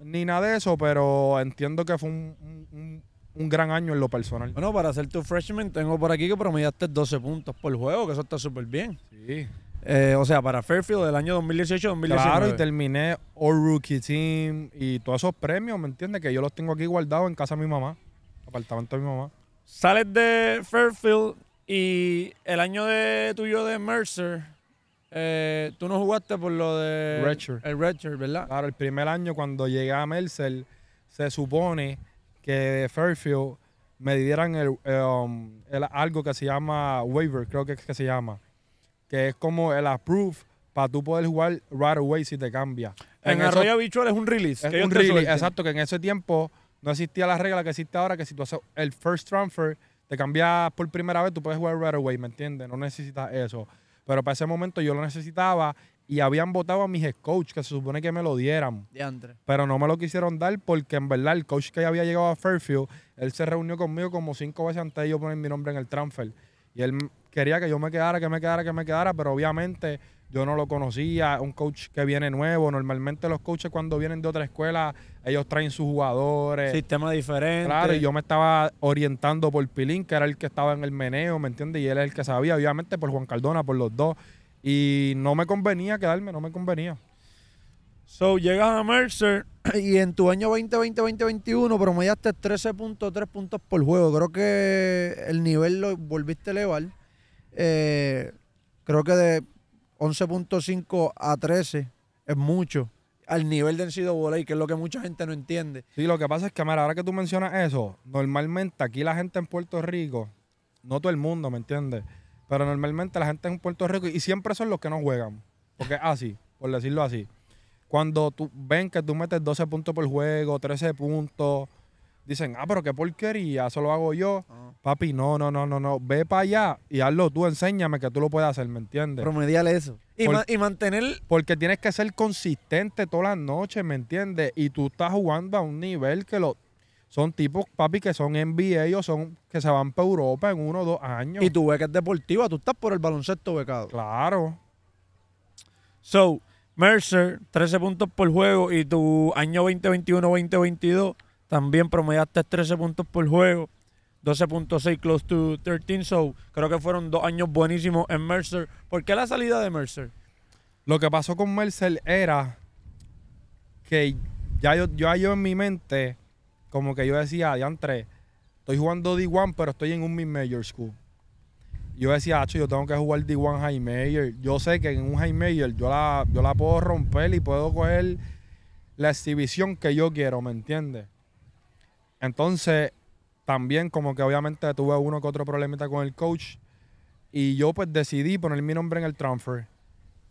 ni nada de eso, pero entiendo que fue un, gran año en lo personal. Bueno, para ser tu freshman, tengo por aquí que promediaste 12 puntos por juego, que eso está súper bien. Sí. Eh, o sea, para Fairfield del año 2018-2019. Claro, y terminé All Rookie Team y todos esos premios, ¿me entiendes? Que yo los tengo aquí guardados en casa de mi mamá, apartamento de mi mamá. Sales de Fairfield y el año de tuyo de Mercer eh, tú no jugaste por lo de. El Redshirt, ¿verdad? Claro, el primer año cuando llegué a Mercer, se supone que Fairfield me dieran um, algo que se llama waiver, creo que es que se llama. Que es como el approve para tú poder jugar right away si te cambia. En, Arroyo Habitual es un release. Es un release, exacto, que en ese tiempo no existía la regla que existe ahora, que si tú haces el first transfer, te cambias por primera vez, tú puedes jugar right away, ¿me entiendes? No necesitas eso. Pero para ese momento yo lo necesitaba y habían votado a mis coach que se supone que me lo dieran. Diantre. Pero no me lo quisieron dar porque en verdad el coach que había llegado a Fairfield, él se reunió conmigo como cinco veces antes de yo poner mi nombre en el transfer. Y él quería que yo me quedara, que me quedara, que me quedara, pero obviamente yo no lo conocía, un coach que viene nuevo. Normalmente los coaches cuando vienen de otra escuela, ellos traen sus jugadores. Sistema diferente. Claro, y yo me estaba orientando por Pilín, que era el que estaba en el meneo, ¿me entiendes? Y él es el que sabía, obviamente, por Juan Cardona, por los dos. Y no me convenía quedarme, no me convenía. So, llegas a Mercer [clears throat] y en tu año 2020-2021 promediaste 13.3 puntos por juego. Creo que el nivel lo volviste a elevar. Eh, creo que de, 11.5 a 13 es mucho al nivel de y que es lo que mucha gente no entiende. Sí, lo que pasa es que, mira, ahora que tú mencionas eso, normalmente aquí la gente en Puerto Rico, no todo el mundo, ¿me entiendes? Pero normalmente la gente en Puerto Rico, y siempre son los que no juegan, porque así, por decirlo así. Cuando tú ven que tú metes 12 puntos por juego, 13 puntos, dicen, ah, pero qué porquería, eso lo hago yo. Ah. Papi, no, no, no, no, no. Ve para allá y hazlo tú, enséñame que tú lo puedes hacer, ¿me entiendes? Promediale eso. y, mantener. Porque tienes que ser consistente todas las noches, ¿me entiendes? Y tú estás jugando a un nivel que lo. Son tipos, papi, que son NBA, ellos son que se van para Europa en uno o dos años. Y tú ves que es deportiva, tú estás por el baloncesto becado. Claro. So, Mercer, 13 puntos por juego y tu año 2021-2022 también promediaste 13 puntos por juego, 12.6 close to 13. So creo que fueron dos años buenísimos en Mercer. ¿Por qué la salida de Mercer? Lo que pasó con Mercer era que ya yo, yo, en mi mente, como que yo decía, diantre, estoy jugando D1, pero estoy en un mid-major school yo decía, yo tengo que jugar D1 High Major. Yo sé que en un High Major yo yo la puedo romper y puedo coger la exhibición que yo quiero, ¿me entiendes? Entonces, también como que obviamente tuve uno que otro problemita con el coach y yo pues decidí poner mi nombre en el transfer.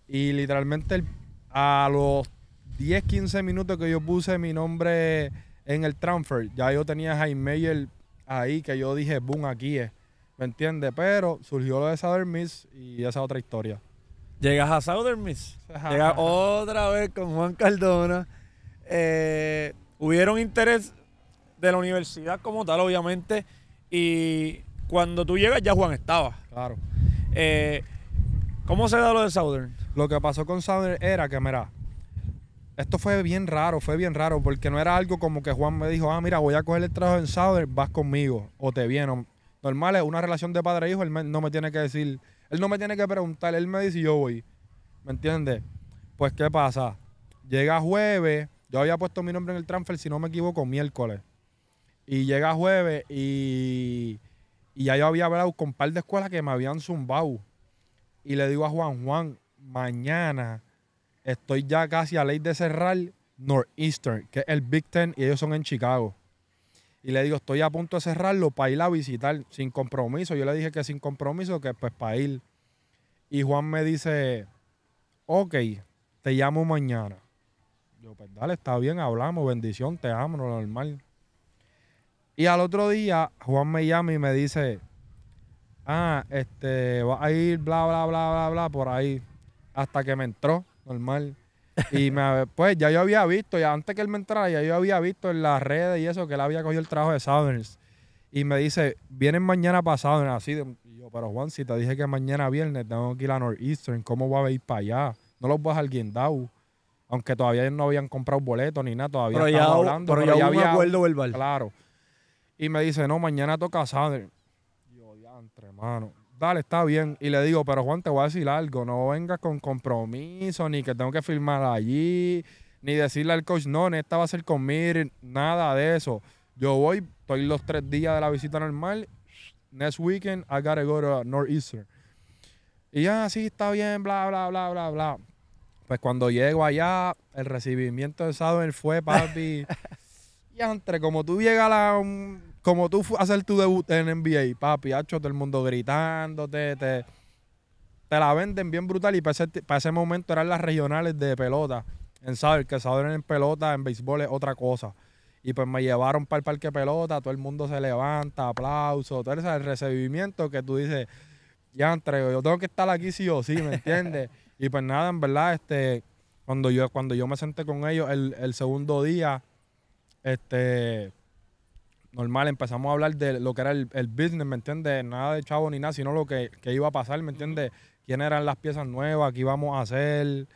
Y literalmente a los 10, 15 minutos que yo puse mi nombre en el transfer, ya yo tenía a Jaime ahí que yo dije, boom, aquí es. ¿Me entiendes? Pero surgió lo de Southern Miss y esa otra historia. Llegas a Southern Miss. Llegas otra vez con Juan Cardona. Eh, ¿Hubieron interés de la universidad como tal, obviamente. Y cuando tú llegas ya Juan estaba. Claro. Eh, ¿Cómo se da lo de Southern? Lo que pasó con Southern era que, mira, esto fue bien raro, fue bien raro, porque no era algo como que Juan me dijo, ah, mira, voy a coger el trabajo en Southern, vas conmigo, o te vienen. Normal es una relación de padre e hijo, él no me tiene que decir, él no me tiene que preguntar, él me dice, yo voy. ¿Me entiendes? Pues, ¿qué pasa? Llega jueves, yo había puesto mi nombre en el transfer, si no me equivoco, miércoles. Y llega jueves y, y ya yo había hablado con un par de escuelas que me habían zumbado. Y le digo a Juan, Juan, mañana estoy ya casi a ley de cerrar Northeastern, que es el Big Ten, y ellos son en Chicago. Y le digo, estoy a punto de cerrarlo para ir a visitar sin compromiso. Yo le dije que sin compromiso, que pues para ir. Y Juan me dice, ok, te llamo mañana. Yo, pues dale, está bien, hablamos, bendición, te amo, normal. Y al otro día, Juan me llama y me dice, ah, este, va a ir bla, bla, bla, bla, bla, por ahí. Hasta que me entró, normal. Y me, [laughs] pues ya yo había visto, ya antes que él me entrara, ya yo había visto en las redes y eso, que él había cogido el trabajo de Southerners. Y me dice, vienen mañana pasado, así. yo, pero Juan, si te dije que mañana viernes tengo que ir a Northeastern, ¿cómo voy a ir para allá? No los vas alguien Guindau. Aunque todavía no habían comprado boletos ni nada, todavía pero hablando. Pero, ya, había acuerdo verbal. Claro. Y me dice, no, mañana toca Sander. yo, diantre, hermano. Dale, está bien. Y le digo, pero Juan, te voy a decir algo. No vengas con compromiso, ni que tengo que firmar allí, ni decirle al coach, no, esta va a ser conmigo, nada de eso. Yo voy, estoy los tres días de la visita normal. Next weekend, I gotta go to Northeastern. Y ya, ah, sí, está bien, bla, bla, bla, bla, bla. Pues cuando llego allá, el recibimiento de en fue, papi. y [laughs] entre, como tú llegas a la, como tú hacer tu debut en NBA, papi, hacho, todo el mundo gritándote, te, la venden bien brutal y para ese, momento eran las regionales de pelota. En saber que saben en pelota, en béisbol es otra cosa. Y pues me llevaron para el parque pelota, todo el mundo se levanta, aplauso, todo ese recibimiento que tú dices, ya entrego, yo tengo que estar aquí sí o sí, ¿me entiendes? [laughs] y pues nada, en verdad, este, cuando yo, cuando yo me senté con ellos el, el segundo día, este, normal empezamos a hablar de lo que era el, business, ¿me entiendes? Nada de chavo ni nada, sino lo que, iba a pasar, ¿me entiendes? Quién eran las piezas nuevas, qué íbamos a hacer.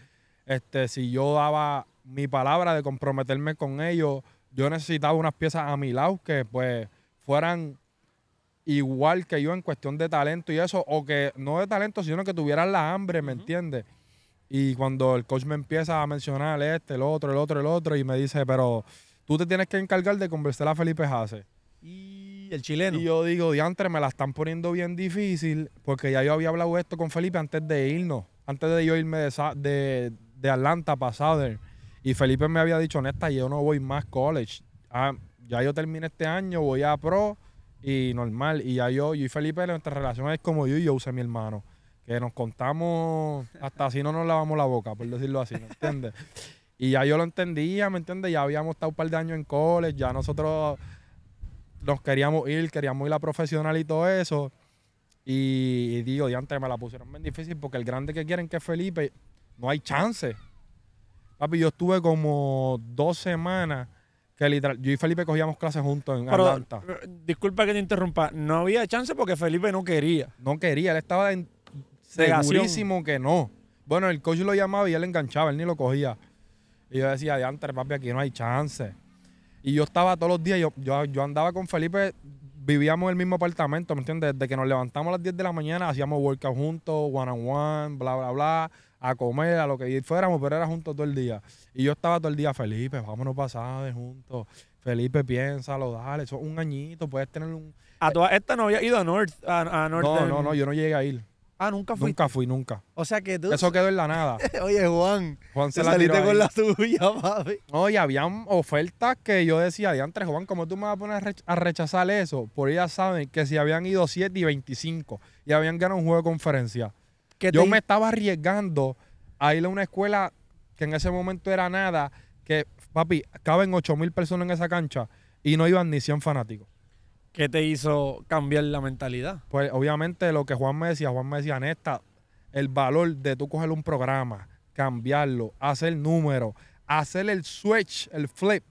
Este, si yo daba mi palabra de comprometerme con ellos, yo necesitaba unas piezas a mi lado que pues fueran igual que yo en cuestión de talento y eso, o que no de talento, sino que tuvieran la hambre, ¿me entiende? entiendes? Y cuando el coach me empieza a mencionar este, el otro, el otro, el otro, y me dice, pero tú te tienes que encargar de conversar a Felipe Jase. Y el chileno. Y yo digo, diantre, me la están poniendo bien difícil, porque ya yo había hablado esto con Felipe antes de irnos, antes de yo irme de, Atlanta para Southern. Y Felipe me había dicho, honesta, yo no voy más college. Ah, ya yo terminé este año, voy a pro y normal. Y ya yo, yo y Felipe, nuestra relación es como yo y yo usé mi hermano. Que nos contamos hasta así no nos lavamos la boca, por decirlo así, ¿me entiendes? [laughs] Y ya yo lo entendía, ¿me entiendes? Ya habíamos estado un par de años en college, ya nosotros nos queríamos ir, queríamos ir a profesional y todo eso. Y, y digo, antes, me la pusieron bien difícil porque el grande que quieren que es Felipe, no hay chance. Papi, yo estuve como dos semanas que literal, yo y Felipe cogíamos clases juntos en Atlanta. Eh, disculpa que te interrumpa, no había chance porque Felipe no quería. No quería, él estaba segurísimo que no. Bueno, el coach lo llamaba y él enganchaba, él ni lo cogía. Y yo decía, diantre, papi, aquí no hay chance. Y yo estaba todos los días, yo, andaba con Felipe, vivíamos en el mismo apartamento, ¿me entiendes? Desde que nos levantamos a las 10 de la mañana, hacíamos workout juntos, one on one, bla, bla, bla, a comer, a lo que fuéramos, pero era juntos todo el día. Y yo estaba todo el día, Felipe, vámonos pasados juntos. Felipe, piénsalo, dale, eso es un añito, puedes tener un... A toda esta no había ido a North, a, No, no, no, yo no llegué a ir. Ah, nunca fui. Nunca fui, nunca. O sea que tú. Eso quedó en la nada. [laughs] Oye, Juan. Juan se la saliste con la tuya, papi. Oye, habían ofertas que yo decía, diantre, Juan, ¿cómo tú me vas a poner a, rechazar eso? Por ya saben que si habían ido 7 y 25 y habían ganado un juego de conferencia. Yo me estaba arriesgando a ir a una escuela que en ese momento era nada, que, papi, caben 8 mil personas en esa cancha y no iban ni 100 fanáticos. ¿Qué te hizo cambiar la mentalidad? Pues obviamente lo que Juan me decía, Juan me decía, Neta, el valor de tú coger un programa, cambiarlo, hacer número, hacer el switch, el flip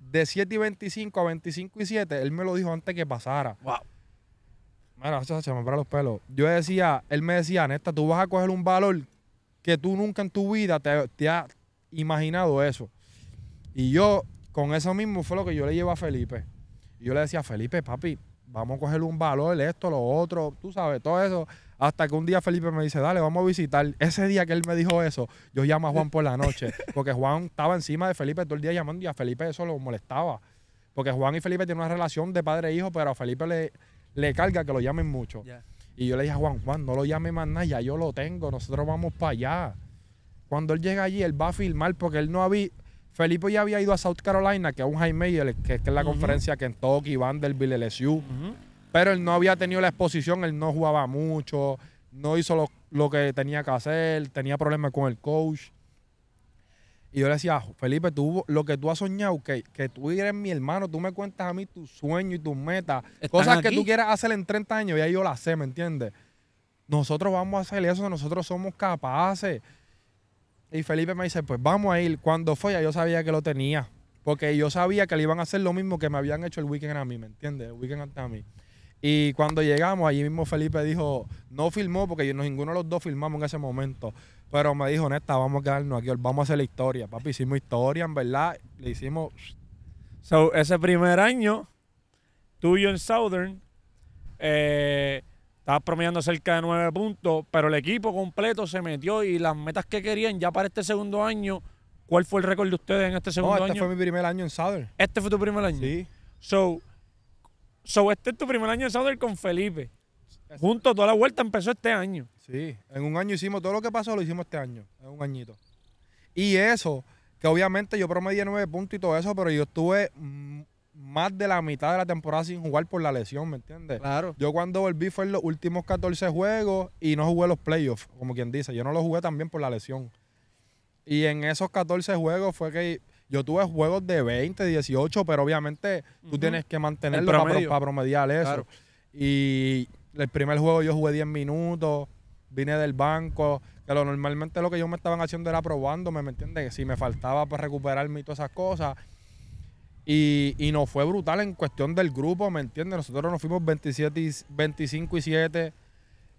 de 7 y 25 a 25 y 7, él me lo dijo antes que pasara. Wow. Mira, se me para los pelos. Yo decía, él me decía, Nesta, tú vas a coger un valor que tú nunca en tu vida te, te has imaginado eso. Y yo, con eso mismo fue lo que yo le llevé a Felipe yo le decía, Felipe, papi, vamos a coger un valor, esto, lo otro, tú sabes, todo eso. Hasta que un día Felipe me dice, dale, vamos a visitar. Ese día que él me dijo eso, yo llamo a Juan por la noche, porque Juan estaba encima de Felipe todo el día llamando y a Felipe eso lo molestaba. Porque Juan y Felipe tienen una relación de padre e hijo, pero a Felipe le, le carga que lo llamen mucho. Y yo le dije a Juan, Juan, no lo llame más nada, ya yo lo tengo, nosotros vamos para allá. Cuando él llega allí, él va a filmar porque él no había, Felipe ya había ido a South Carolina, que es un Jaime que es, que es la conferencia que en Kentucky, Vanderbilt, LSU. Pero él no había tenido la exposición, él no jugaba mucho, no hizo lo, que tenía que hacer, tenía problemas con el coach. Y yo le decía, Felipe, tú, lo que tú has soñado, que, que tú eres mi hermano, tú me cuentas a mí tu sueño y tus metas, cosas que tú quieras hacer en 30 años, y ahí yo las sé, ¿me entiendes? Nosotros vamos a hacer eso, nosotros somos capaces. Y Felipe me dice, pues vamos a ir. Cuando fue, ya yo sabía que lo tenía. Porque yo sabía que le iban a hacer lo mismo que me habían hecho el weekend a mí, ¿me entiendes? El weekend antes a mí. Y cuando llegamos, allí mismo Felipe dijo, no filmó, porque yo, ninguno de los dos filmamos en ese momento. Pero me dijo, neta, vamos a quedarnos aquí, vamos a hacer la historia. Papi, hicimos historia, en verdad. Le hicimos. So, ese primer año, tuyo en Southern, eh, estaba promediando cerca de nueve puntos, pero el equipo completo se metió y las metas que querían ya para este segundo año. ¿Cuál fue el récord de ustedes en este segundo este año? Este fue mi primer año en Southern. ¿Este fue tu primer año? Sí. So, este es tu primer año en Southern con Felipe. Junto toda la vuelta empezó este año. Sí, en un año hicimos todo lo que pasó, lo hicimos este año, en un añito. Y eso, que obviamente yo promedié nueve puntos y todo eso, pero yo estuve mm, más de la mitad de la temporada sin jugar por la lesión, ¿me entiendes? Claro. Yo cuando volví fue en los últimos 14 juegos y no jugué los playoffs, como quien dice. Yo no los jugué también por la lesión. Y en esos 14 juegos fue que yo tuve juegos de 20, 18, pero obviamente tú tienes que mantenerlo para, promediar eso. Y el primer juego yo jugué 10 minutos, vine del banco, que normalmente lo que yo me estaban haciendo era probándome, ¿me entiendes? Si me faltaba para pues, recuperarme y todas esas cosas. Y, nos fue brutal en cuestión del grupo, ¿me entiendes? Nosotros nos fuimos 27 25 y 7,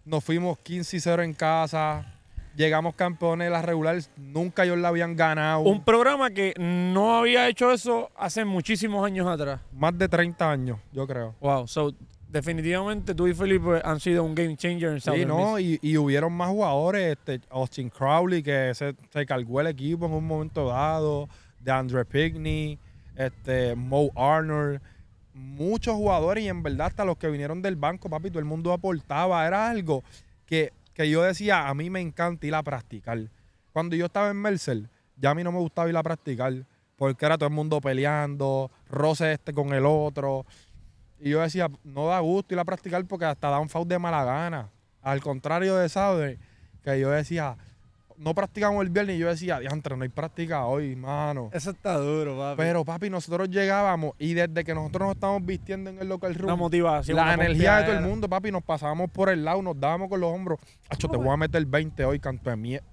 nos fuimos 15 y 0 en casa, llegamos campeones de la regular, nunca ellos la habían ganado. Un programa que no había hecho eso hace muchísimos años atrás. Más de 30 años, yo creo. Wow, so definitivamente tú y Felipe han sido un game changer en Southern Sí, no, Y, y, hubieron más jugadores, este, Austin Crowley, que se, se, cargó el equipo en un momento dado, de Andre Pickney este, Mo Arnold, muchos jugadores y en verdad hasta los que vinieron del banco, papi, todo el mundo aportaba. Era algo que, yo decía, a mí me encanta ir a practicar. Cuando yo estaba en Mercer, ya a mí no me gustaba ir a practicar porque era todo el mundo peleando, roce este con el otro. Y yo decía, no da gusto ir a practicar porque hasta da un foul de mala gana. Al contrario de saber... que yo decía, no practicamos el viernes y yo decía, diantre, no hay práctica hoy, mano. Eso está duro, papi. Pero, papi, nosotros llegábamos y desde que nosotros nos estábamos vistiendo en el local room, la motivación, la energía de todo el mundo, papi, nos pasábamos por el lado, nos dábamos con los hombros. Acho, te voy a eh. meter 20 hoy, canto de mierda.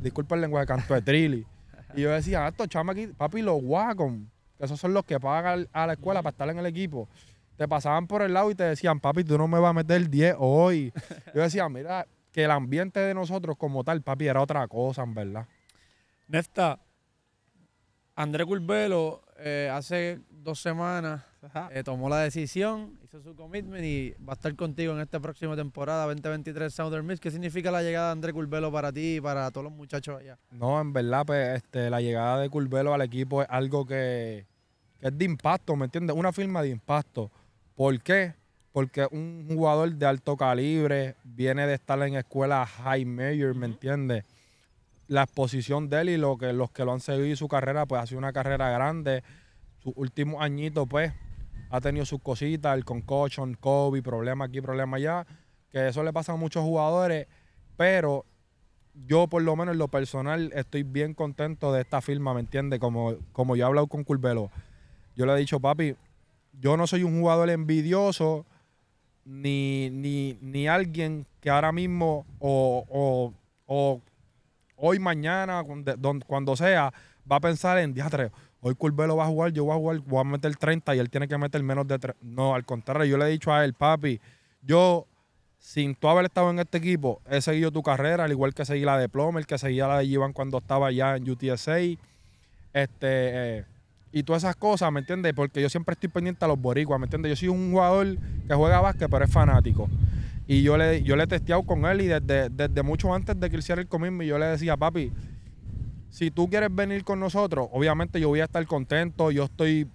Disculpa el lenguaje, canto de trilly. [laughs] y yo decía, esto, chama aquí, papi, los guacos, esos son los que pagan a la escuela para estar en el equipo te pasaban por el lado y te decían, papi, tú no me vas a meter 10 hoy. [laughs] Yo decía, mira, que el ambiente de nosotros como tal, papi, era otra cosa, en verdad. Nesta, André Curbelo eh, hace dos semanas eh, tomó la decisión, hizo su commitment y va a estar contigo en esta próxima temporada 2023 Southern Miss. ¿Qué significa la llegada de André Curbelo para ti y para todos los muchachos allá? No, en verdad, pues, este, la llegada de Curbelo al equipo es algo que es de impacto, ¿me entiendes? Una firma de impacto. ¿Por qué? porque un jugador de alto calibre viene de estar en escuela high major, ¿me entiendes? La exposición de él y lo que, los que lo han seguido en su carrera, pues ha sido una carrera grande. su últimos añito pues, ha tenido sus cositas, el concussion, COVID, problema aquí, problema allá, que eso le pasa a muchos jugadores, pero yo por lo menos en lo personal estoy bien contento de esta firma, ¿me entiendes? Como, como yo he hablado con Curvelo, yo le he dicho, papi, yo no soy un jugador envidioso, ni, ni, ni alguien que ahora mismo o, o, hoy, mañana, cuando, sea, va a pensar en, diatre, hoy Curbelo va a jugar, yo voy a jugar, voy a meter 30 y él tiene que meter menos de 3. No, al contrario, yo le he dicho a él, papi, yo, sin tú haber estado en este equipo, he seguido tu carrera, al igual que seguí la de el que seguía la de Iván cuando estaba ya en UTSA. Este, eh, y todas esas cosas, ¿me entiendes? Porque yo siempre estoy pendiente a los boricuas, ¿me entiendes? Yo soy un jugador que juega básquet, pero es fanático. Y yo le, yo le he testeado con él y desde, desde mucho antes de que hiciera el comismo, yo le decía, papi, si tú quieres venir con nosotros, obviamente yo voy a estar contento, yo estoy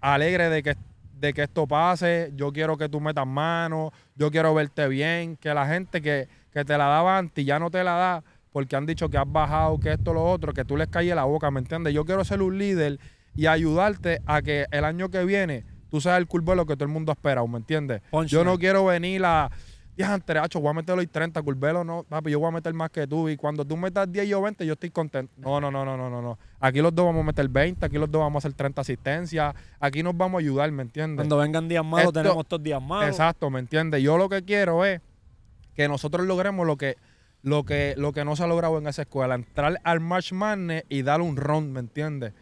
alegre de que, de que esto pase, yo quiero que tú metas mano, yo quiero verte bien, que la gente que, que te la daba antes ya no te la da porque han dicho que has bajado, que esto, lo otro, que tú les calles la boca, ¿me entiendes? Yo quiero ser un líder y ayudarte a que el año que viene tú seas el lo que todo el mundo espera, ¿me entiendes? yo no quiero venir a... Diantre, hacho, voy a meter y 30, curvelo, no, papi, yo voy a meter más que tú. Y cuando tú metas 10 y yo 20, yo estoy contento. No, no, no, no, no, no, Aquí los dos vamos a meter 20, aquí los dos vamos a hacer 30 asistencias, aquí nos vamos a ayudar, ¿me entiendes? Cuando vengan días malos, tenemos estos días malos. Exacto, ¿me entiendes? Yo lo que quiero es que nosotros logremos lo que, lo que, lo que no se ha logrado en esa escuela, entrar al March Madness y darle un round, ¿me entiendes?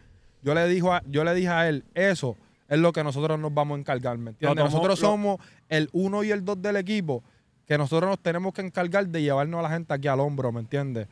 Yo le, dijo a, yo le dije a él, eso es lo que nosotros nos vamos a encargar, ¿me entiendes? Porque nosotros somos el uno y el dos del equipo que nosotros nos tenemos que encargar de llevarnos a la gente aquí al hombro, ¿me entiendes?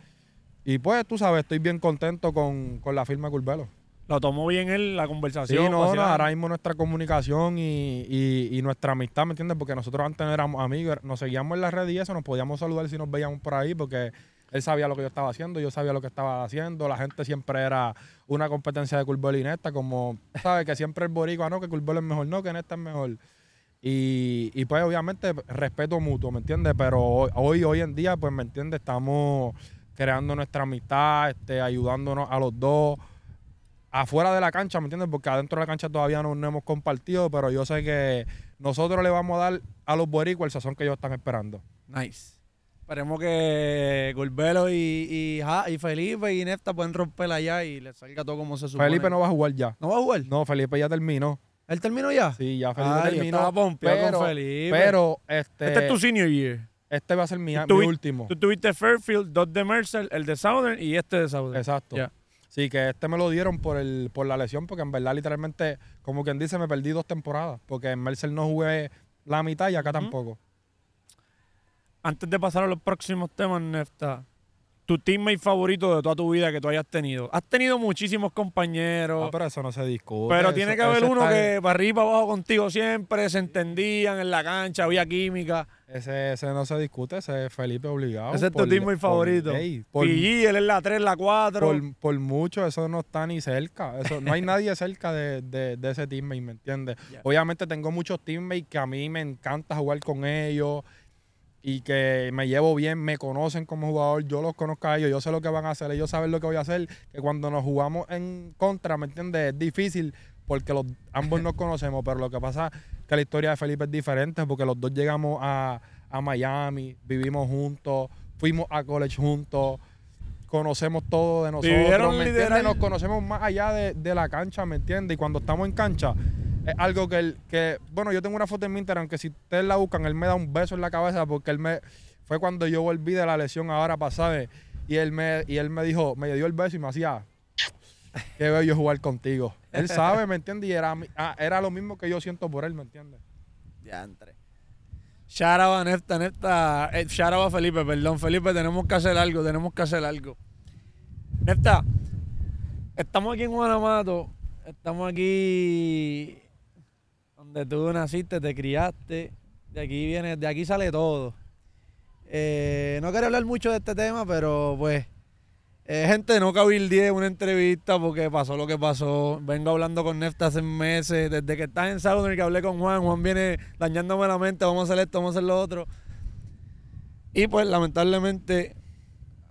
Y pues, tú sabes, estoy bien contento con, la firma de Curbelo. Lo tomó bien él la conversación. Sí, ahora mismo nuestra comunicación y, y nuestra amistad, ¿me entiendes? Porque nosotros antes no éramos amigos, nos seguíamos en las redes y eso, nos podíamos saludar si nos veíamos por ahí, porque él sabía lo que yo estaba haciendo, yo sabía lo que estaba haciendo. La gente siempre era una competencia de Culbol y Nesta, como, sabe Que siempre el boricua, no, que curbol es mejor, no, que Nesta es mejor. Y, pues obviamente respeto mutuo, ¿me entiendes? Pero hoy, hoy en día, pues, ¿me entiendes? Estamos creando nuestra amistad, este, ayudándonos a los dos afuera de la cancha, ¿me entiendes? Porque adentro de la cancha todavía no, no hemos compartido, pero yo sé que nosotros le vamos a dar a los boricuas el sazón que ellos están esperando. Nice. Esperemos que Gorbelo y, y, ja, y, Felipe y Nefta pueden romper allá y le salga todo como se supone. Felipe no va a jugar ya. ¿No va a jugar? No, Felipe ya terminó. ¿Él terminó ya? Sí, ya Felipe terminó. Estaba pero, con Felipe. Pero, este... Este es tu senior year. Este va a ser mi, último. Tú tuviste Fairfield, dos de Mercer, el de Southern y este de Southern. Exacto. Sí, que este me lo dieron por, el, por la lesión, porque en verdad, literalmente, como quien dice, me perdí dos temporadas. Porque en Mercer no jugué la mitad y acá tampoco antes de pasar a los próximos temas, Nefta, tu teammate favorito de toda tu vida que tú hayas tenido. Has tenido muchísimos compañeros. No, ah, pero eso no se discute. Pero tiene que haber uno que para arriba y para abajo contigo siempre, se entendían en la cancha, había química. Ese, ese no se discute, ese es Felipe obligado. Ese es tu teammate favorito. Y él es la 3, la 4. Por, mucho, eso no está ni cerca. Eso, no hay [laughs] nadie cerca de, de, de ese teammate, ¿me entiendes? Obviamente tengo muchos teammates que a mí me encanta jugar con ellos y que me llevo bien, me conocen como jugador, yo los conozco a ellos, yo sé lo que van a hacer, ellos saben lo que voy a hacer, que cuando nos jugamos en contra, ¿me entiendes? Es difícil porque los, ambos nos conocemos, pero lo que pasa es que la historia de Felipe es diferente porque los dos llegamos a, Miami, vivimos juntos, fuimos a college juntos, conocemos todo de nosotros, ¿me Nos conocemos más allá de, de la cancha, ¿me entiendes? Y cuando estamos en cancha, es algo que él, que, bueno, yo tengo una foto en mi Instagram que si ustedes la buscan, él me da un beso en la cabeza porque él me, fue cuando yo volví de la lesión ahora pasada y él me, y él me dijo, me dio el beso y me hacía, qué bello jugar contigo. Él [laughs] sabe, ¿me entiendes? Y ah, era, lo mismo que yo siento por él, ¿me entiendes? Ya entre. Eh, shout out a Felipe, perdón, Felipe, tenemos que hacer algo, tenemos que hacer algo. Nefta, estamos aquí en Guanamato, estamos aquí tú naciste, te criaste, de aquí viene, de aquí sale todo. Eh, no quería hablar mucho de este tema, pero pues, eh, gente, no día una entrevista porque pasó lo que pasó. Vengo hablando con Nefta hace meses, desde que estás en y que hablé con Juan, Juan viene dañándome la mente, vamos a hacer esto, vamos a hacer lo otro. Y pues, lamentablemente,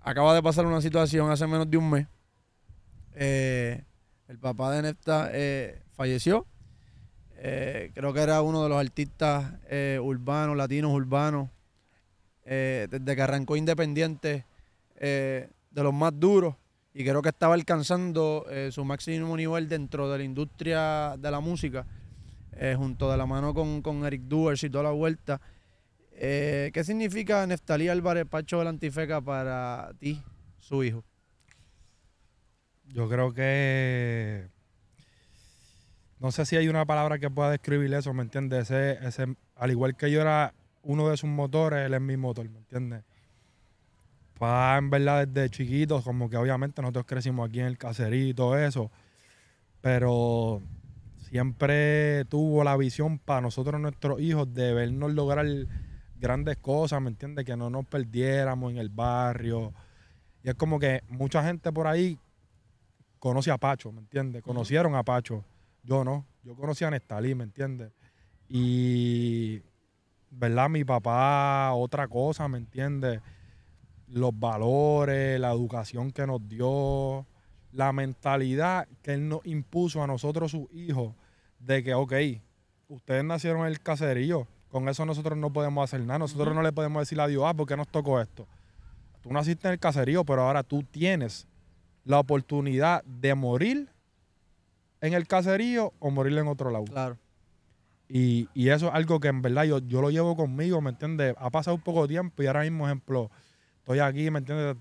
acaba de pasar una situación hace menos de un mes. Eh, el papá de Nefta falleció eh, creo que era uno de los artistas eh, urbanos, latinos urbanos, eh, desde que arrancó Independiente, de los más duros. Y creo que estaba alcanzando su máximo nivel dentro de la industria de la música, junto de la mano con, con Eric Duers y toda la vuelta. ¿Qué significa Neftalí Álvarez Pacho de la Antifeca para ti, su hijo? Yo creo que no sé si hay una palabra que pueda describir eso, ¿me entiendes? Ese, ese, al igual que yo era uno de sus motores, él es mi motor, ¿me entiendes? Pues en verdad, desde chiquitos, como que obviamente nosotros crecimos aquí en el caserío y todo eso, pero siempre tuvo la visión para nosotros, nuestros hijos, de vernos lograr grandes cosas, ¿me entiendes? Que no nos perdiéramos en el barrio. Y es como que mucha gente por ahí conoce a Pacho, ¿me entiendes? Conocieron a Pacho yo no. Yo conocí a Nestalí, ¿me entiendes? Y, ¿verdad? Mi papá, otra cosa, ¿me entiendes? Los valores, la educación que nos dio, la mentalidad que él nos impuso a nosotros, sus hijos, de que, ok, ustedes nacieron en el caserío, con eso nosotros no podemos hacer nada, nosotros no le podemos decir a Dios, ah, ¿por qué nos tocó esto? Tú naciste en el caserío, pero ahora tú tienes la oportunidad de morir en el caserío o morirle en otro lado. Claro. Y, eso es algo que en verdad yo, yo lo llevo conmigo, ¿me entiendes? Ha pasado un poco de tiempo y ahora mismo, ejemplo, estoy aquí, ¿me entiendes?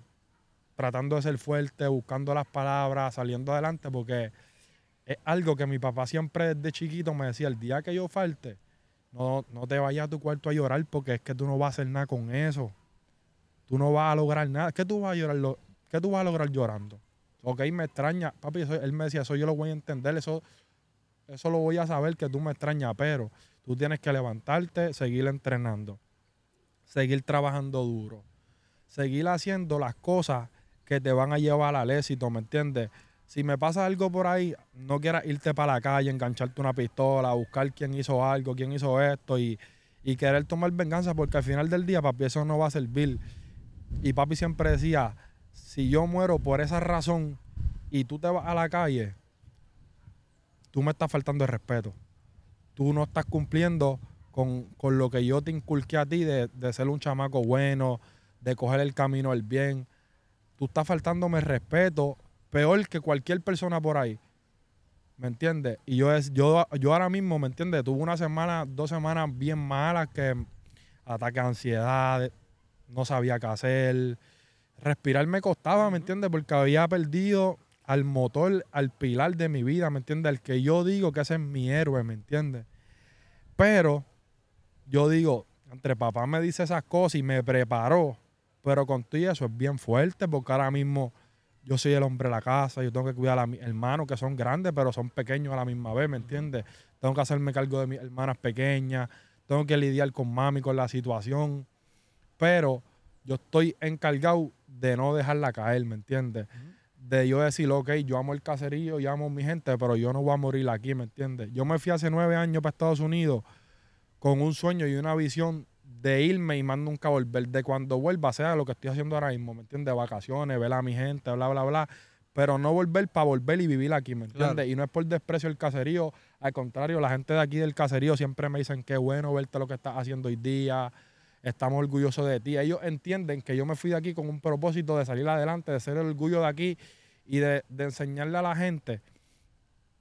Tratando de ser fuerte, buscando las palabras, saliendo adelante, porque es algo que mi papá siempre desde chiquito me decía, el día que yo falte, no, no te vayas a tu cuarto a llorar porque es que tú no vas a hacer nada con eso. Tú no vas a lograr nada. ¿Qué tú vas a llorar? Lo, ¿Qué tú vas a lograr llorando? Ok, me extraña. Papi, él me decía, eso yo lo voy a entender, eso, eso lo voy a saber que tú me extrañas, pero tú tienes que levantarte, seguir entrenando, seguir trabajando duro, seguir haciendo las cosas que te van a llevar al éxito, ¿me entiendes? Si me pasa algo por ahí, no quieras irte para la calle, engancharte una pistola, buscar quién hizo algo, quién hizo esto y, y querer tomar venganza, porque al final del día, papi, eso no va a servir. Y papi siempre decía, si yo muero por esa razón y tú te vas a la calle, tú me estás faltando el respeto. Tú no estás cumpliendo con, lo que yo te inculqué a ti de, ser un chamaco bueno, de coger el camino del bien. Tú estás faltándome respeto peor que cualquier persona por ahí. ¿Me entiendes? Y yo, es, yo, yo ahora mismo, ¿me entiendes? Tuve una semana, dos semanas bien malas que ataque ansiedad, no sabía qué hacer respirar me costaba, ¿me entiendes? Porque había perdido al motor, al pilar de mi vida, ¿me entiendes? El que yo digo que ese es mi héroe, ¿me entiendes? Pero yo digo, entre papá me dice esas cosas y me preparó, pero contigo eso es bien fuerte porque ahora mismo yo soy el hombre de la casa, yo tengo que cuidar a mis hermanos que son grandes, pero son pequeños a la misma vez, ¿me entiendes? Tengo que hacerme cargo de mis hermanas pequeñas, tengo que lidiar con mami, con la situación, pero yo estoy encargado de no dejarla caer, ¿me entiendes? De yo decir, ok, yo amo el caserío, yo amo mi gente, pero yo no voy a morir aquí, ¿me entiendes? Yo me fui hace nueve años para Estados Unidos con un sueño y una visión de irme y más nunca volver. De cuando vuelva, sea lo que estoy haciendo ahora mismo, ¿me entiendes? Vacaciones, ver a mi gente, bla, bla, bla. Pero no volver para volver y vivir aquí, ¿me entiendes? Y no es por desprecio el caserío. Al contrario, la gente de aquí del caserío siempre me dicen, qué bueno verte lo que estás haciendo hoy día estamos orgullosos de ti. Ellos entienden que yo me fui de aquí con un propósito de salir adelante, de ser el orgullo de aquí y de, enseñarle a la gente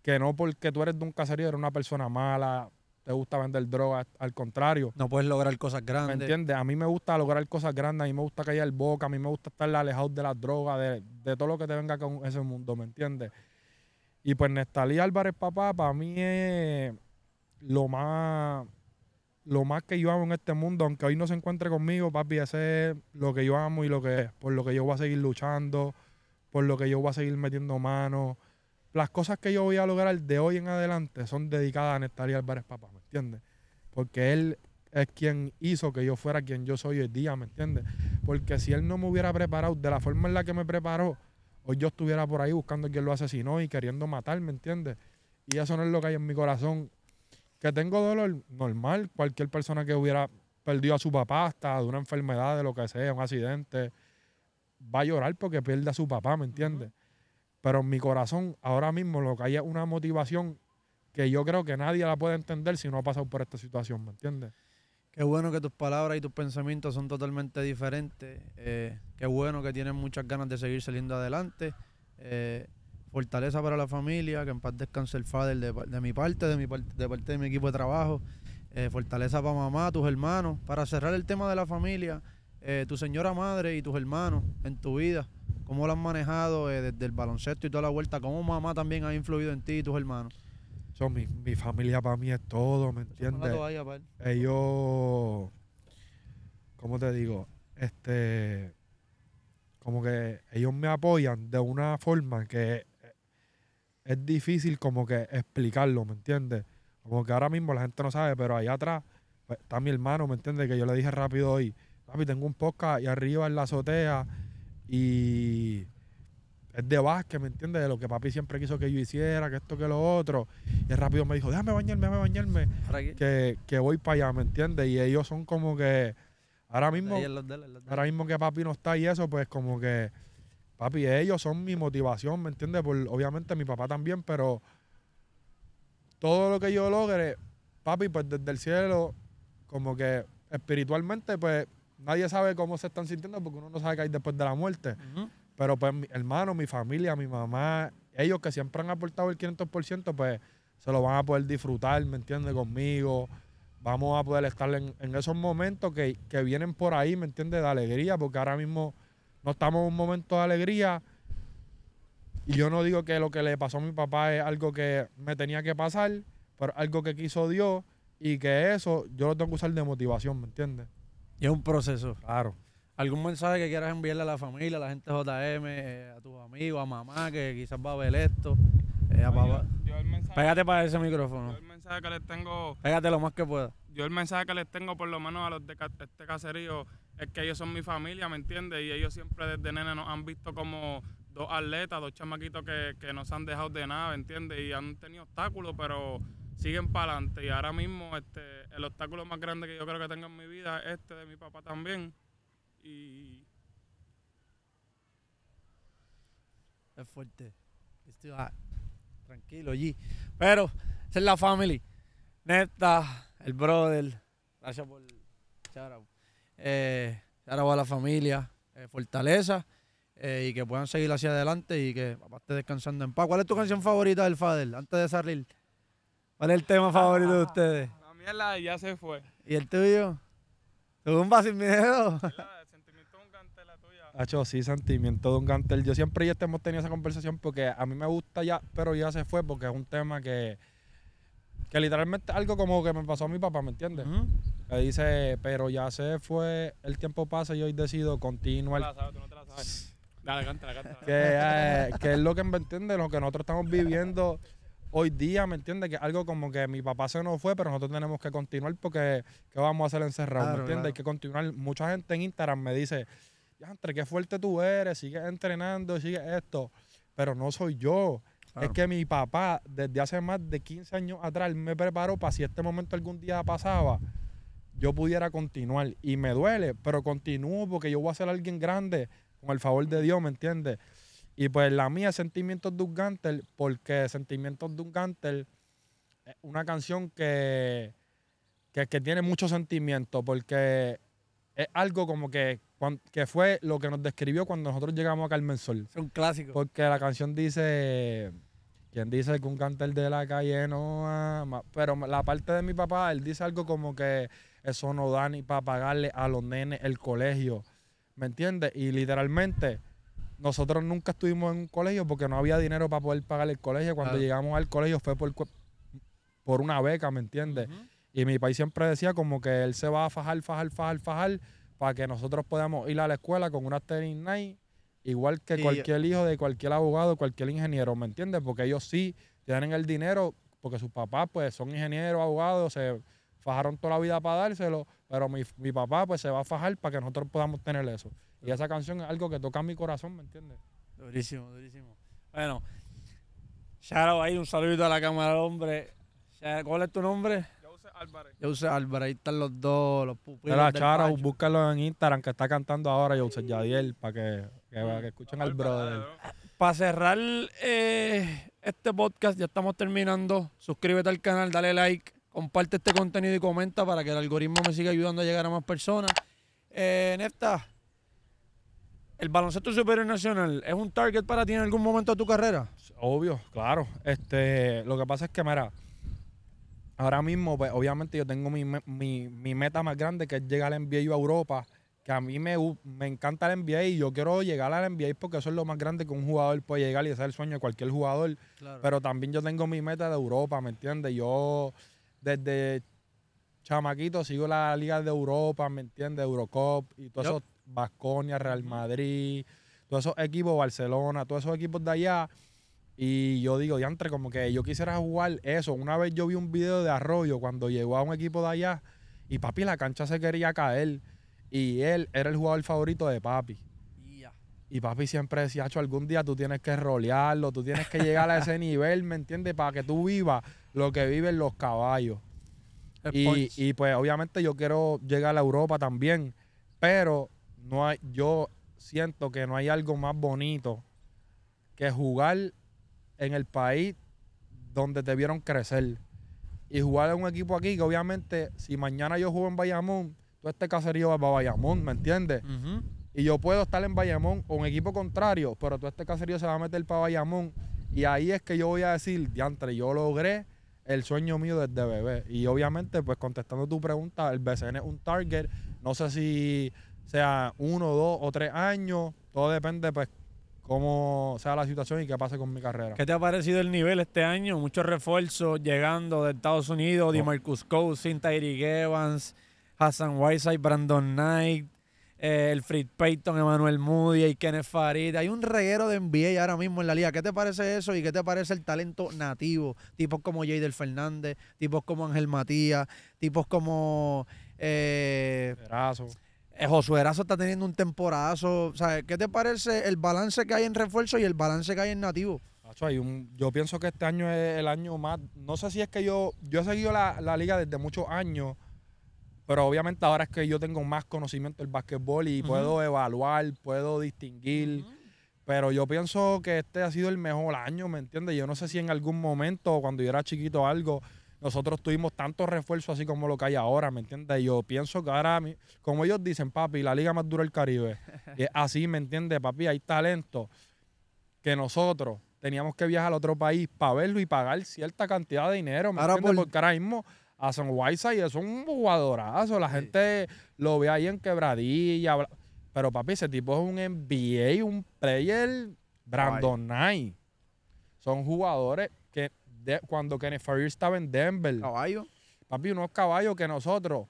que no porque tú eres de un caserío eres una persona mala, te gusta vender drogas, al contrario. No puedes lograr cosas grandes. ¿Me entiendes? A mí me gusta lograr cosas grandes, a mí me gusta callar boca, a mí me gusta estar alejado de las drogas, de, de todo lo que te venga con ese mundo, ¿me entiendes? Y pues Nestalí Álvarez, papá, para mí es lo más lo más que yo amo en este mundo, aunque hoy no se encuentre conmigo, papi, ese es lo que yo amo y lo que es, por lo que yo voy a seguir luchando, por lo que yo voy a seguir metiendo mano. Las cosas que yo voy a lograr de hoy en adelante son dedicadas a Néstor Álvarez Papá, ¿me entiendes? Porque él es quien hizo que yo fuera quien yo soy hoy día, ¿me entiendes? Porque si él no me hubiera preparado de la forma en la que me preparó, hoy yo estuviera por ahí buscando a quien lo asesinó y queriendo matar, ¿me entiendes? Y eso no es lo que hay en mi corazón que tengo dolor normal, cualquier persona que hubiera perdido a su papá hasta de una enfermedad, de lo que sea, un accidente, va a llorar porque pierde a su papá, ¿me entiendes? Pero en mi corazón, ahora mismo lo que hay es una motivación que yo creo que nadie la puede entender si no ha pasado por esta situación, ¿me entiendes? Qué bueno que tus palabras y tus pensamientos son totalmente diferentes. Eh, qué bueno que tienes muchas ganas de seguir saliendo adelante. Eh, fortaleza para la familia, que en paz descanse el padre de, mi parte, de, mi parte, de mi equipo de trabajo, eh, fortaleza para mamá, tus hermanos, para cerrar el tema de la familia, eh, tu señora madre y tus hermanos en tu vida, cómo lo han manejado eh, desde el baloncesto y toda la vuelta, cómo mamá también ha influido en ti y tus hermanos. Son mi, familia para mí es todo, ¿me entiendes? Ellos, ¿cómo te digo? Este, como que ellos me apoyan de una forma que es difícil como que explicarlo, ¿me entiendes? Como que ahora mismo la gente no sabe, pero ahí atrás pues, está mi hermano, ¿me entiendes? Que yo le dije rápido hoy, papi, tengo un podcast y arriba en la azotea y es de básquet, ¿me entiendes? De lo que papi siempre quiso que yo hiciera, que esto, que lo otro. Y rápido me dijo, déjame bañarme, déjame bañarme, que, voy para allá, ¿me entiendes? Y ellos son como que, ahora mismo, ahora mismo que papi no está y eso, pues como que papi, ellos son mi motivación, ¿me entiendes? Por, obviamente mi papá también, pero todo lo que yo logre, papi, pues desde el cielo, como que espiritualmente, pues nadie sabe cómo se están sintiendo porque uno no sabe qué hay después de la muerte. Pero pues mi hermano, mi familia, mi mamá, ellos que siempre han aportado el 500%, pues se lo van a poder disfrutar, ¿me entiendes? Conmigo. Vamos a poder estar en, esos momentos que, que vienen por ahí, ¿me entiendes? De alegría, porque ahora mismo no estamos en un momento de alegría. Y yo no digo que lo que le pasó a mi papá es algo que me tenía que pasar, pero algo que quiso Dios y que eso yo lo tengo que usar de motivación, ¿me entiendes? Y es un proceso. Claro. ¿Algún mensaje que quieras enviarle a la familia, a la gente JM, eh, a tus amigos, a mamá que quizás va a ver esto? Eh, Pégate para ese micrófono. Yo el mensaje que les tengo. Pégate lo más que pueda. Yo el mensaje que les tengo, por lo menos a los de este caserío, es que ellos son mi familia, ¿me entiendes? Y ellos siempre desde nene nos han visto como dos atletas, dos chamaquitos que, que nos han dejado de nada, ¿me entiendes? Y han tenido obstáculos, pero siguen para adelante. Y ahora mismo este, el obstáculo más grande que yo creo que tengo en mi vida es este de mi papá también. Y... Es fuerte. Estoy ah, tranquilo allí. Pero, esa es la family. Neta, el brother. Gracias por... Eh, ahora va la familia, eh, fortaleza eh, y que puedan seguir hacia adelante y que papá esté descansando en paz. ¿Cuál es tu canción favorita del Fadel antes de salir? ¿Cuál es el tema favorito de ustedes? La mí la ya se fue. ¿Y el tuyo? Tumba sin miedo. El sentimiento de un cantel, la tuya. sí, sentimiento de un cantel. Yo siempre y este hemos tenido esa conversación porque a mí me gusta ya, pero ya se fue porque es un tema que, que literalmente algo como que me pasó a mi papá, ¿me entiendes? Me dice, pero ya se fue, el tiempo pasa y hoy decido continuar. No la sabes, tú no te la sabes. Dale, eh, Que, es lo que me entiende, lo que nosotros estamos viviendo hoy día, ¿me entiende, Que algo como que mi papá se nos fue, pero nosotros tenemos que continuar porque ¿qué vamos a hacer encerrados? ¿Me entiendes? Hay que continuar. Mucha gente en Instagram me dice, entre qué fuerte tú eres, sigue entrenando, sigue esto. Pero no soy yo. Es que mi papá, desde hace más de 15 años atrás, me preparó para si este momento algún día pasaba yo pudiera continuar. Y me duele, pero continúo porque yo voy a ser alguien grande, con el favor de Dios, ¿me entiendes? Y pues la mía, Sentimientos de un Gantel, porque Sentimientos de un Gantel es una canción que, que, tiene mucho sentimiento, porque es algo como que, que fue lo que nos describió cuando nosotros llegamos a Carmen Sol. Es un clásico. Porque la canción dice, quien dice que un cantel de la calle no ama? Pero la parte de mi papá, él dice algo como que eso no da ni para pagarle a los nenes el colegio. ¿Me entiendes? Y literalmente, nosotros nunca estuvimos en un colegio porque no había dinero para poder pagar el colegio. Cuando llegamos al colegio fue por, una beca, ¿me entiendes? Y mi país siempre decía como que él se va a fajar, fajar, fajar, fajar para que nosotros podamos ir a la escuela con una tenis night igual que cualquier eh. hijo de cualquier abogado, cualquier ingeniero, ¿me entiendes? Porque ellos sí tienen el dinero porque sus papás pues son ingenieros, abogados, se fajaron toda la vida para dárselo, pero mi, papá pues se va a fajar para que nosotros podamos tener eso. Y esa canción es algo que toca mi corazón, ¿me entiendes? Durísimo, durísimo. Bueno, Charo, ahí un saludito a la cámara, hombre. ¿Cuál es tu nombre? Yo Álvarez. uso Álvarez, ahí están los dos, los pupilos. la Chara, búscalo en Instagram que está cantando ahora yo uso Yadiel para que, escuchen al brother. Ah, para cerrar eh, este podcast, ya estamos terminando. Suscríbete al canal, dale like comparte este contenido y comenta para que el algoritmo me siga ayudando a llegar a más personas. Eh, Nefta, ¿el baloncesto superior nacional es un target para ti en algún momento de tu carrera? Obvio, claro. Este, lo que pasa es que, mira, ahora mismo, pues, obviamente yo tengo mi, meta más grande que es llegar al NBA a Europa, que a mí me, encanta el NBA y yo quiero llegar al NBA porque eso es lo más grande que un jugador puede llegar y ese es el sueño de cualquier jugador. Pero también yo tengo mi meta de Europa, ¿me entiendes? Yo desde chamaquito sigo la Liga de Europa, ¿me entiendes? Eurocop y todos eso, esos Basconia, Real Madrid, todos esos equipos, Barcelona, todos esos equipos de allá. Y yo digo, diantre, como que yo quisiera jugar eso. Una vez yo vi un video de Arroyo cuando llegó a un equipo de allá y papi, la cancha se quería caer. Y él era el jugador favorito de papi. Y papi siempre decía, Acho, algún día tú tienes que rolearlo, tú tienes que llegar a ese [laughs] nivel, ¿me entiendes? Para que tú vivas lo que viven los caballos. Y, pues obviamente yo quiero llegar a Europa también, pero no hay, yo siento que no hay algo más bonito que jugar en el país donde te vieron crecer. Y jugar en un equipo aquí que obviamente si mañana yo juego en Bayamón, todo este caserío va para Bayamón, ¿me entiendes? Y yo puedo estar en Bayamón con equipo contrario, pero todo este caserío se va a meter para Bayamón. Y ahí es que yo voy a decir, diantre, yo logré el sueño mío desde bebé. Y obviamente, pues contestando tu pregunta, el BCN es un target. No sé si sea uno, dos o tres años. Todo depende, pues, cómo sea la situación y qué pase con mi carrera. ¿Qué te ha parecido el nivel este año? Muchos refuerzos llegando de Estados Unidos, DeMarcus de Marcus Cousins, Evans, Hassan Whiteside, Brandon Knight, eh, el Fritz Payton, Emanuel Moody, y Kenneth Farid. Hay un reguero de NBA ahora mismo en la liga. ¿Qué te parece eso y qué te parece el talento nativo? Tipos como Jader Fernández, tipos como Ángel Matías, tipos como. Eh, eh Erazo. está teniendo un temporazo. ¿Qué te parece el balance que hay en refuerzo y el balance que hay en nativo? hay un, yo pienso que este año es el año más. No sé si es que yo. Yo he seguido la, la liga desde muchos años pero obviamente ahora es que yo tengo más conocimiento del básquetbol y puedo evaluar, puedo distinguir. Pero yo pienso que este ha sido el mejor año, ¿me entiendes? Yo no sé si en algún momento, cuando yo era chiquito o algo, nosotros tuvimos tanto refuerzo así como lo que hay ahora, ¿me entiendes? Yo pienso que ahora, como ellos dicen, papi, la liga más dura del Caribe. [laughs] así, ¿me entiendes, papi? Hay talento que nosotros teníamos que viajar a otro país para verlo y pagar cierta cantidad de dinero, ¿me Porque ahora mismo a Son y es un jugadorazo. La gente lo ve ahí en quebradilla. Pero papi, ese tipo es un NBA, un player Brandon Knight. Son jugadores que cuando Kenneth Farrier estaba en Denver. Caballo. Papi, unos caballos que nosotros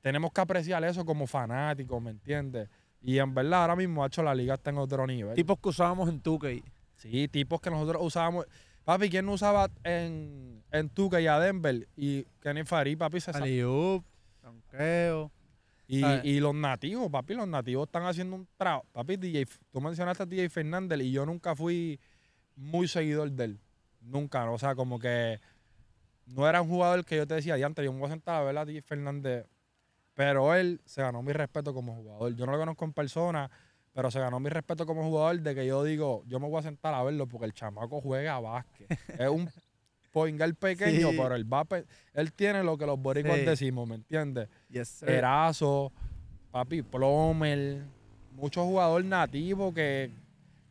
tenemos que apreciar eso como fanáticos, ¿me entiendes? Y en verdad ahora mismo, ha hecho la liga está en otro nivel. Tipos que usábamos en Tukey. Sí, tipos que nosotros usábamos. Papi, ¿quién no usaba en, en Tuca y a Denver? Y Kenny Farid, papi, se salió. Ah. Y, los nativos, papi, los nativos están haciendo un trabajo. Papi, DJ, tú mencionaste a DJ Fernández y yo nunca fui muy seguidor de él. Nunca, ¿no? o sea, como que no era un jugador que yo te decía, antes yo me voy a sentar a ver a DJ Fernández. Pero él se ganó mi respeto como jugador. Yo no lo conozco en persona pero se ganó mi respeto como jugador de que yo digo, yo me voy a sentar a verlo porque el chamaco juega a básquet. [laughs] es un poingal pequeño, pero el va él tiene lo que los boricuas decimos, ¿me entiendes? Yes, Erazo, papi Plomer, muchos jugadores nativos que,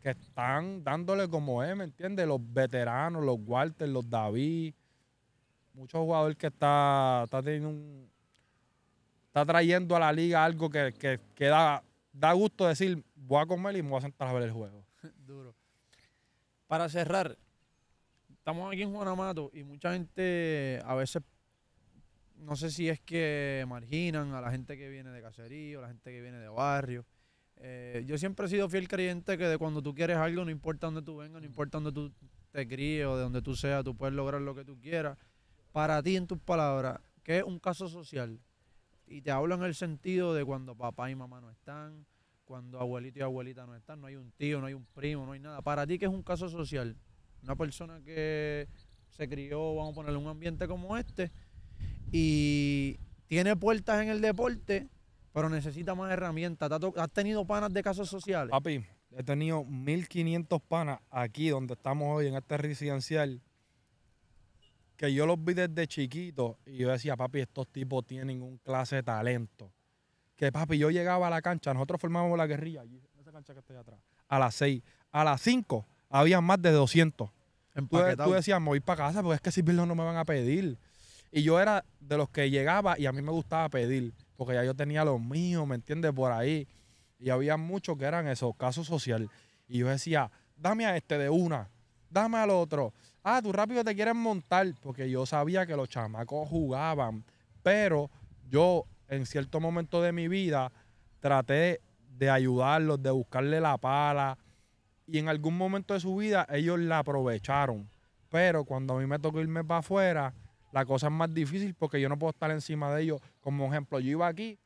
están dándole como es, ¿me entiendes? Los veteranos, los walters los David, muchos jugadores que está, teniendo un, está trayendo a la liga algo que, que queda da gusto decir, voy a comer y me voy a sentar a ver el juego. [laughs] Duro. Para cerrar, estamos aquí en Juan y mucha gente a veces, no sé si es que marginan a la gente que viene de caserío, a la gente que viene de barrio. Eh, yo siempre he sido fiel creyente que de cuando tú quieres algo, no importa dónde tú vengas, no importa dónde tú te críes o de donde tú seas, tú puedes lograr lo que tú quieras. Para ti, en tus palabras, ¿qué es un caso social? Y te hablo en el sentido de cuando papá y mamá no están, cuando abuelito y abuelita no están, no hay un tío, no hay un primo, no hay nada. Para ti, que es un caso social, una persona que se crió, vamos a ponerle un ambiente como este, y tiene puertas en el deporte, pero necesita más herramientas. ¿Has tenido panas de casos sociales? Papi, he tenido 1500 panas aquí donde estamos hoy, en este residencial que yo los vi desde chiquito y yo decía, papi, estos tipos tienen un clase de talento. Que papi, yo llegaba a la cancha, nosotros formábamos la guerrilla allí, en esa cancha que está atrás, a las seis. A las cinco, había más de 200. Tú, tú, decías, me voy para casa porque es que si no me van a pedir. Y yo era de los que llegaba y a mí me gustaba pedir, porque ya yo tenía los míos, ¿me entiendes? Por ahí. Y había muchos que eran esos casos sociales. Y yo decía, dame a este de una, dame al otro, ah, tú rápido te quieres montar, porque yo sabía que los chamacos jugaban, pero yo en cierto momento de mi vida traté de ayudarlos, de buscarle la pala, y en algún momento de su vida ellos la aprovecharon. Pero cuando a mí me tocó irme para afuera, la cosa es más difícil porque yo no puedo estar encima de ellos. Como ejemplo, yo iba aquí,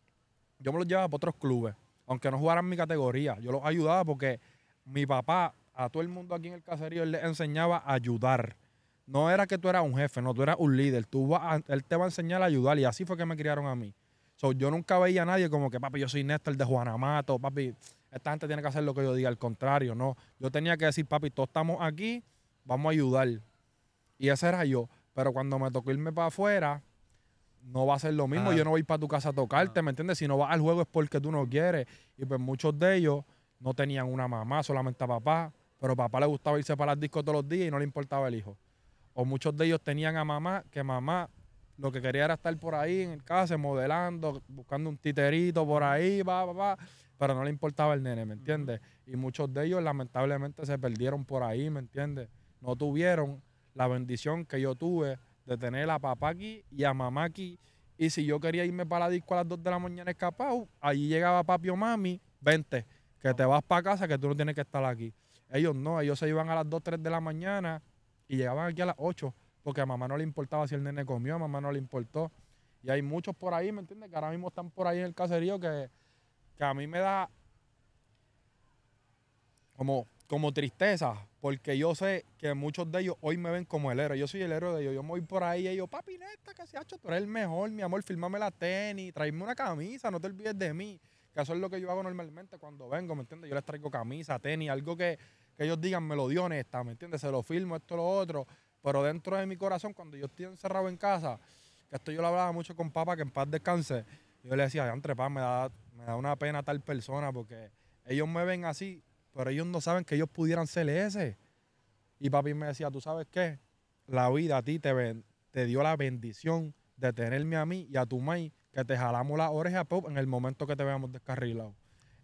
yo me los llevaba para otros clubes, aunque no jugaran mi categoría. Yo los ayudaba porque mi papá a todo el mundo aquí en el caserío él le enseñaba a ayudar. No era que tú eras un jefe, no, tú eras un líder. Tú él te va a enseñar a ayudar y así fue que me criaron a mí. yo nunca veía a nadie como que, papi, yo soy Néstor de Juanamato, papi, esta gente tiene que hacer lo que yo diga, al contrario, no. Yo tenía que decir, papi, todos estamos aquí, vamos a ayudar. Y ese era yo. Pero cuando me tocó irme para afuera, no va a ser lo mismo. Ah. Yo no voy para tu casa a tocarte, ah. ¿me entiendes? Si no vas al juego es porque tú no quieres. Y pues muchos de ellos no tenían una mamá, solamente a papá. Pero papá le gustaba irse para las discos todos los días y no le importaba el hijo. O muchos de ellos tenían a mamá, que mamá lo que quería era estar por ahí en el casa, modelando, buscando un titerito por ahí, va, va, va. Pero no le importaba el nene, ¿me entiendes? Y muchos de ellos lamentablemente se perdieron por ahí, ¿me entiendes? No tuvieron la bendición que yo tuve de tener a papá aquí y a mamá aquí. Y si yo quería irme para la disco a las 2 de la mañana escapado, allí llegaba papi o mami, vente, que te vas para casa, que tú no tienes que estar aquí. Ellos no, ellos se iban a las 2, 3 de la mañana y llegaban aquí a las 8 porque a mamá no le importaba si el nene comió, a mamá no le importó. Y hay muchos por ahí, ¿me entiendes? Que ahora mismo están por ahí en el caserío que, a mí me da como, como tristeza, porque yo sé que muchos de ellos hoy me ven como el héroe. Yo soy el héroe de ellos. Yo me voy por ahí y ellos, papi, neta, que se ha hecho, tú eres el mejor, mi amor, firmame la tenis, traerme una camisa, no te olvides de mí. Que eso es lo que yo hago normalmente cuando vengo, ¿me entiendes? Yo les traigo camisa, tenis, algo que, que ellos digan, me lo dio honesta, ¿me entiendes? Se lo firmo, esto, lo otro. Pero dentro de mi corazón, cuando yo estoy encerrado en casa, que esto yo lo hablaba mucho con papá, que en paz descanse, yo le decía, entre paz, me da, me da una pena tal persona porque ellos me ven así, pero ellos no saben que ellos pudieran ser ese. Y papi me decía, ¿tú sabes qué? La vida a ti te, te dio la bendición de tenerme a mí y a tu mãe, que te jalamos las orejas en el momento que te veamos descarrilado.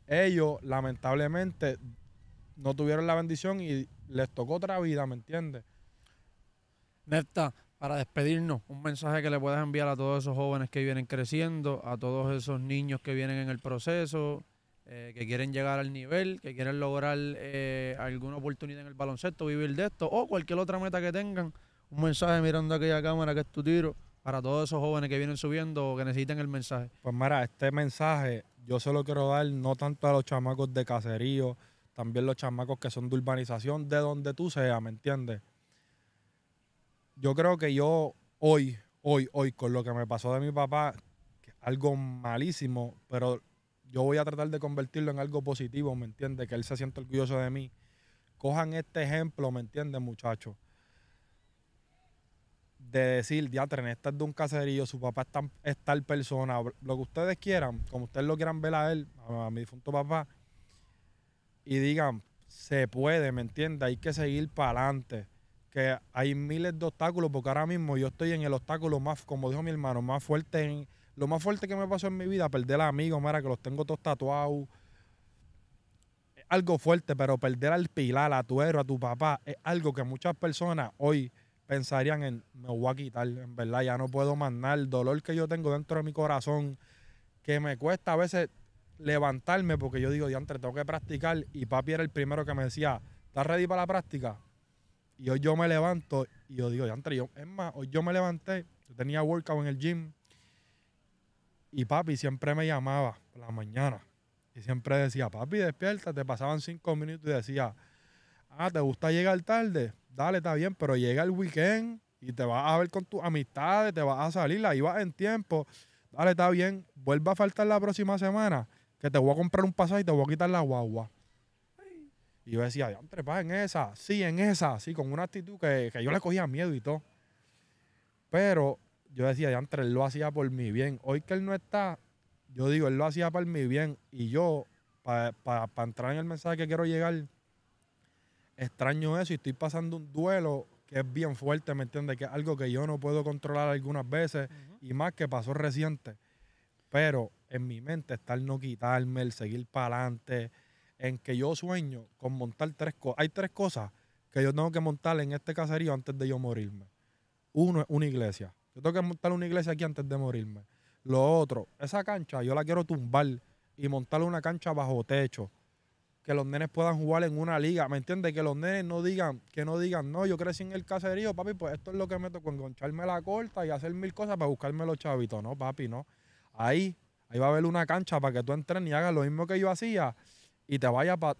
Ellos, lamentablemente, no tuvieron la bendición y les tocó otra vida, ¿me entiendes? Nesta, para despedirnos, un mensaje que le puedas enviar a todos esos jóvenes que vienen creciendo, a todos esos niños que vienen en el proceso, eh, que quieren llegar al nivel, que quieren lograr eh, alguna oportunidad en el baloncesto, vivir de esto, o cualquier otra meta que tengan. Un mensaje mirando aquella cámara que es tu tiro, para todos esos jóvenes que vienen subiendo o que necesiten el mensaje. Pues mira, este mensaje yo se lo quiero dar no tanto a los chamacos de caserío, también los chamacos que son de urbanización, de donde tú seas, ¿me entiendes? Yo creo que yo hoy, hoy, hoy, con lo que me pasó de mi papá, algo malísimo, pero yo voy a tratar de convertirlo en algo positivo, ¿me entiendes? Que él se sienta orgulloso de mí. Cojan este ejemplo, ¿me entiendes, muchachos? de decir, diatren, esta es de un caserío, su papá es, tal persona, lo que ustedes quieran, como ustedes lo quieran ver a él, a, mi difunto papá, y digan, se puede, ¿me entiendes? Hay que seguir para adelante. Que hay miles de obstáculos, porque ahora mismo yo estoy en el obstáculo más, como dijo mi hermano, más fuerte. En, lo más fuerte que me pasó en mi vida, perder a amigos, mira, que los tengo todos tatuados. algo fuerte, pero perder al pilar, a tu héroe, a tu papá, es algo que muchas personas hoy pensarían en, me voy a quitar, en verdad, ya no puedo mandar el dolor que yo tengo dentro de mi corazón, que me cuesta a veces levantarme porque yo digo, diantre, tengo que practicar. Y papi era el primero que me decía, ¿estás ready para la práctica? Y hoy yo me levanto y yo digo, diantre, yo, es más, hoy yo me levanté, yo tenía workout en el gym. Y papi siempre me llamaba por la mañana. Y siempre decía, papi, despierta. Te pasaban cinco minutos y decía, ah, ¿te gusta llegar tarde? Dale, está bien, pero llega el weekend y te vas a ver con tus amistades, te vas a salir, la vas en tiempo. Dale, está bien. Vuelva a faltar la próxima semana que te voy a comprar un pasaje y te voy a quitar la guagua. Y yo decía, diantre, pa, en esa, sí, en esa, sí, con una actitud que, yo le cogía miedo y todo. Pero yo decía, diantre, él lo hacía por mi bien. Hoy que él no está, yo digo, él lo hacía por mi bien. Y yo, para entrar en el mensaje que quiero llegar, extraño eso y estoy pasando un duelo que es bien fuerte, ¿me entiendes? Que es algo que yo no puedo controlar algunas veces y más que pasó reciente. Pero en mi mente está no quitarme, el seguir para adelante, en que yo sueño con montar tres cosas. Hay tres cosas que yo tengo que montar en este caserío antes de yo morirme. Uno es una iglesia. Yo tengo que montar una iglesia aquí antes de morirme. Lo otro, esa cancha yo la quiero tumbar y montar una cancha bajo techo. Que los nenes puedan jugar en una liga, ¿me entiendes? Que los nenes no digan, que no digan, no, yo crecí en el caserío, papi, pues esto es lo que me tocó, engancharme la corta y hacer mil cosas para buscarme los chavitos. No, papi, no. Ahí Ahí va a haber una cancha para que tú entres y hagas lo mismo que yo hacía y te vayas para...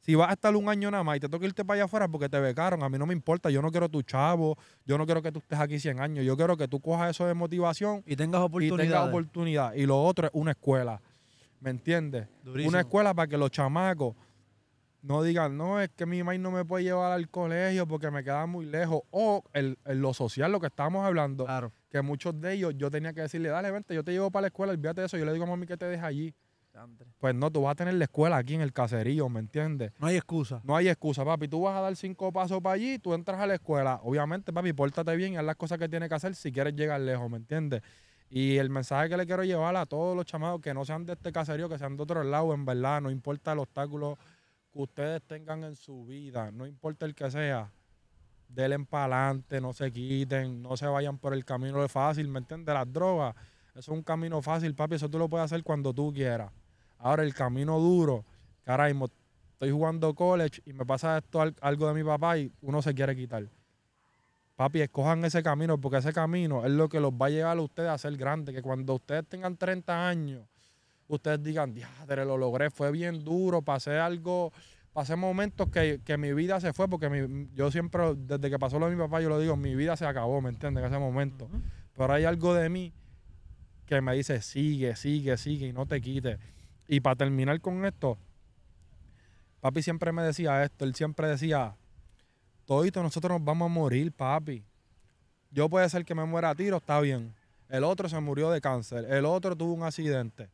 Si vas a estar un año nada más y te toca irte para allá afuera porque te becaron, a mí no me importa, yo no quiero tu chavo, yo no quiero que tú estés aquí 100 años, yo quiero que tú cojas eso de motivación y tengas oportunidad. Y tengas oportunidad. Y lo otro es una escuela, ¿me entiendes? Una escuela para que los chamacos no digan, no, es que mi mamá no me puede llevar al colegio porque me queda muy lejos. O el, lo social, lo que estamos hablando, que muchos de ellos yo tenía que decirle, dale, vente, yo te llevo para la escuela, olvídate de eso. Yo le digo a mami que te deje allí. Pues no, tú vas a tener la escuela aquí en el caserío, ¿me entiendes? No hay excusa. No hay excusa, papi. Tú vas a dar cinco pasos para allí, tú entras a la escuela. Obviamente, papi, pórtate bien y haz las cosas que tienes que hacer si quieres llegar lejos, ¿me entiendes? Y el mensaje que le quiero llevar a todos los chamados que no sean de este caserío, que sean de otro lado, en verdad, no importa el obstáculo ustedes tengan en su vida, no importa el que sea, denle para adelante, no se quiten, no se vayan por el camino de fácil, ¿me entiendes? Las drogas, eso es un camino fácil, papi, eso tú lo puedes hacer cuando tú quieras. Ahora, el camino duro, caray, estoy jugando college y me pasa esto algo de mi papá y uno se quiere quitar. Papi, escojan ese camino porque ese camino es lo que los va a llevar a ustedes a ser grandes. Que cuando ustedes tengan 30 años ustedes digan, diadre, lo logré, fue bien duro, pasé algo, pasé momentos que, mi vida se fue, porque yo siempre, desde que pasó lo de mi papá, yo lo digo, mi vida se acabó, ¿me entiendes? En ese momento. Pero hay algo de mí que me dice, sigue, sigue, sigue y no te quites. Y para terminar con esto, papi siempre me decía esto, él siempre decía, todito nosotros nos vamos a morir, papi. Yo puede ser que me muera a tiro, está bien. El otro se murió de cáncer, el otro tuvo un accidente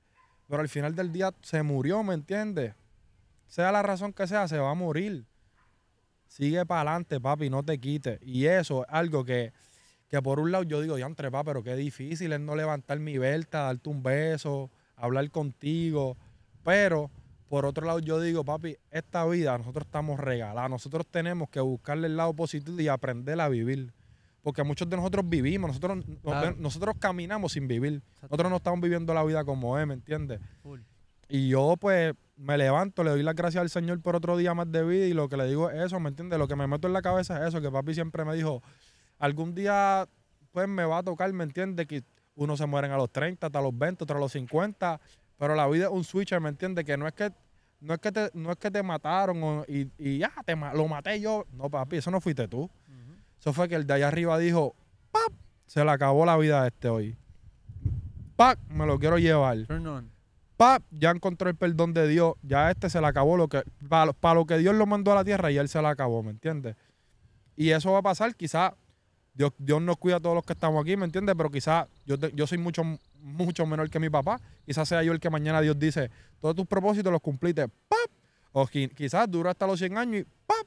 pero al final del día se murió, ¿me entiendes? Sea la razón que sea, se va a morir. Sigue para adelante, papi, no te quites. Y eso es algo que, que por un lado yo digo, ya entre papi pero qué difícil es no levantar mi vuelta, darte un beso, hablar contigo. Pero por otro lado yo digo, papi, esta vida nosotros estamos regalados. Nosotros tenemos que buscarle el lado positivo y aprender a vivir. Porque muchos de nosotros vivimos, nosotros, nosotros caminamos sin vivir. Nosotros no estamos viviendo la vida como es, ¿me entiendes? Y yo, pues, me levanto, le doy las gracias al Señor por otro día más de vida y lo que le digo es eso, ¿me entiendes? Lo que me meto en la cabeza es eso, que papi siempre me dijo, algún día, pues, me va a tocar, ¿me entiendes? Que uno se mueren a los 30, hasta los 20, hasta los 50, pero la vida es un switcher, ¿me entiendes? Que no es que no es que te, no es que te mataron y, ya, te, lo maté yo. No, papi, eso no fuiste tú. Eso fue que el de allá arriba dijo, ¡pap! Se le acabó la vida a este hoy. ¡Pap! Me lo quiero llevar. ¡Pap! Ya encontró el perdón de Dios. Ya este se le acabó lo que... Para, lo que Dios lo mandó a la tierra y él se la acabó, ¿me entiendes? Y eso va a pasar quizás Dios, Dios, nos cuida a todos los que estamos aquí, ¿me entiendes? Pero quizás yo, yo, soy mucho, mucho menor que mi papá. Quizás sea yo el que mañana Dios dice, todos tus propósitos los cumpliste, ¡pap! O quizás dura hasta los 100 años y ¡pap!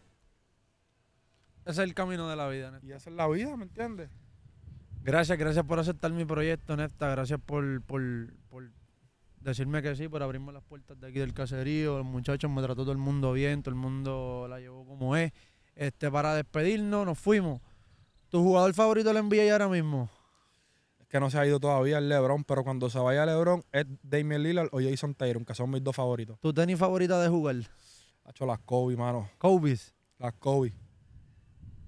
Ese es el camino de la vida, Y esa es la vida, ¿me entiendes? Gracias, gracias por aceptar mi proyecto, Néstor. Gracias por, por decirme que sí, por abrirme las puertas de aquí del caserío. Los muchachos me trató todo el mundo bien, todo el mundo la llevó como es. Este, para despedirnos, nos fuimos. ¿Tu jugador favorito le NBA ahora mismo? Es que no se ha ido todavía el LeBron, pero cuando se vaya LeBron es Damian Lillard o Jason Tatum, que son mis dos favoritos. ¿Tu tenis favorita de jugar? Ha hecho las Kobe, mano. ¿Kobe's? Las Kobe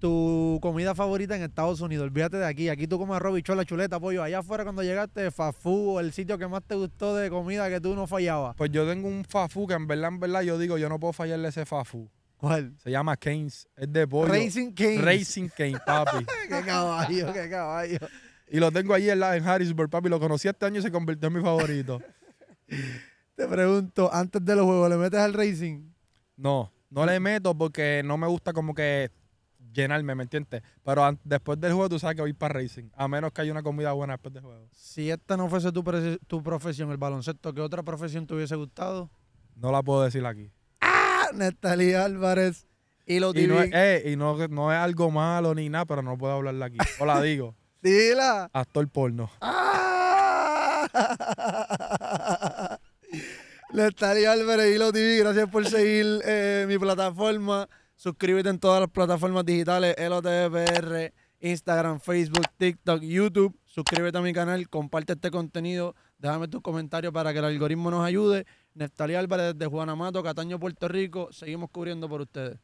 tu comida favorita en Estados Unidos. Olvídate de aquí. Aquí tú comes chola, chuleta, pollo. Allá afuera cuando llegaste, fafú, el sitio que más te gustó de comida que tú no fallabas. Pues yo tengo un fafú que en verdad, en verdad, yo digo, yo no puedo fallarle ese fafú. ¿Cuál? Se llama Keynes, es de pollo. Racing Keynes. Racing Keynes, papi. [laughs] qué caballo, qué caballo. Y lo tengo ahí en, la, en Harrisburg, papi. Lo conocí este año y se convirtió en mi favorito. [laughs] te pregunto, antes de los juegos, ¿le metes al Racing? No, no le meto porque no me gusta como que llenarme, ¿me entiendes? Pero después del juego tú sabes que voy para racing, a menos que haya una comida buena después del juego. Si esta no fuese tu, tu profesión, el baloncesto, ¿qué otra profesión te hubiese gustado? No la puedo decir aquí. ¡Ah! Natalia Álvarez. Y lo y no, es, eh, no, es algo malo ni nada, pero no puedo hablarla aquí. O la digo. [laughs] Dila. Actor porno. ¡Ah! [laughs] Natalia Álvarez, Lo TV, gracias por seguir eh, mi plataforma. Suscríbete en todas las plataformas digitales, LOTFR, Instagram, Facebook, TikTok, YouTube. Suscríbete a mi canal, comparte este contenido, déjame tus comentarios para que el algoritmo nos ayude. Neftalí Álvarez desde Juanamato, Cataño, Puerto Rico. Seguimos cubriendo por ustedes.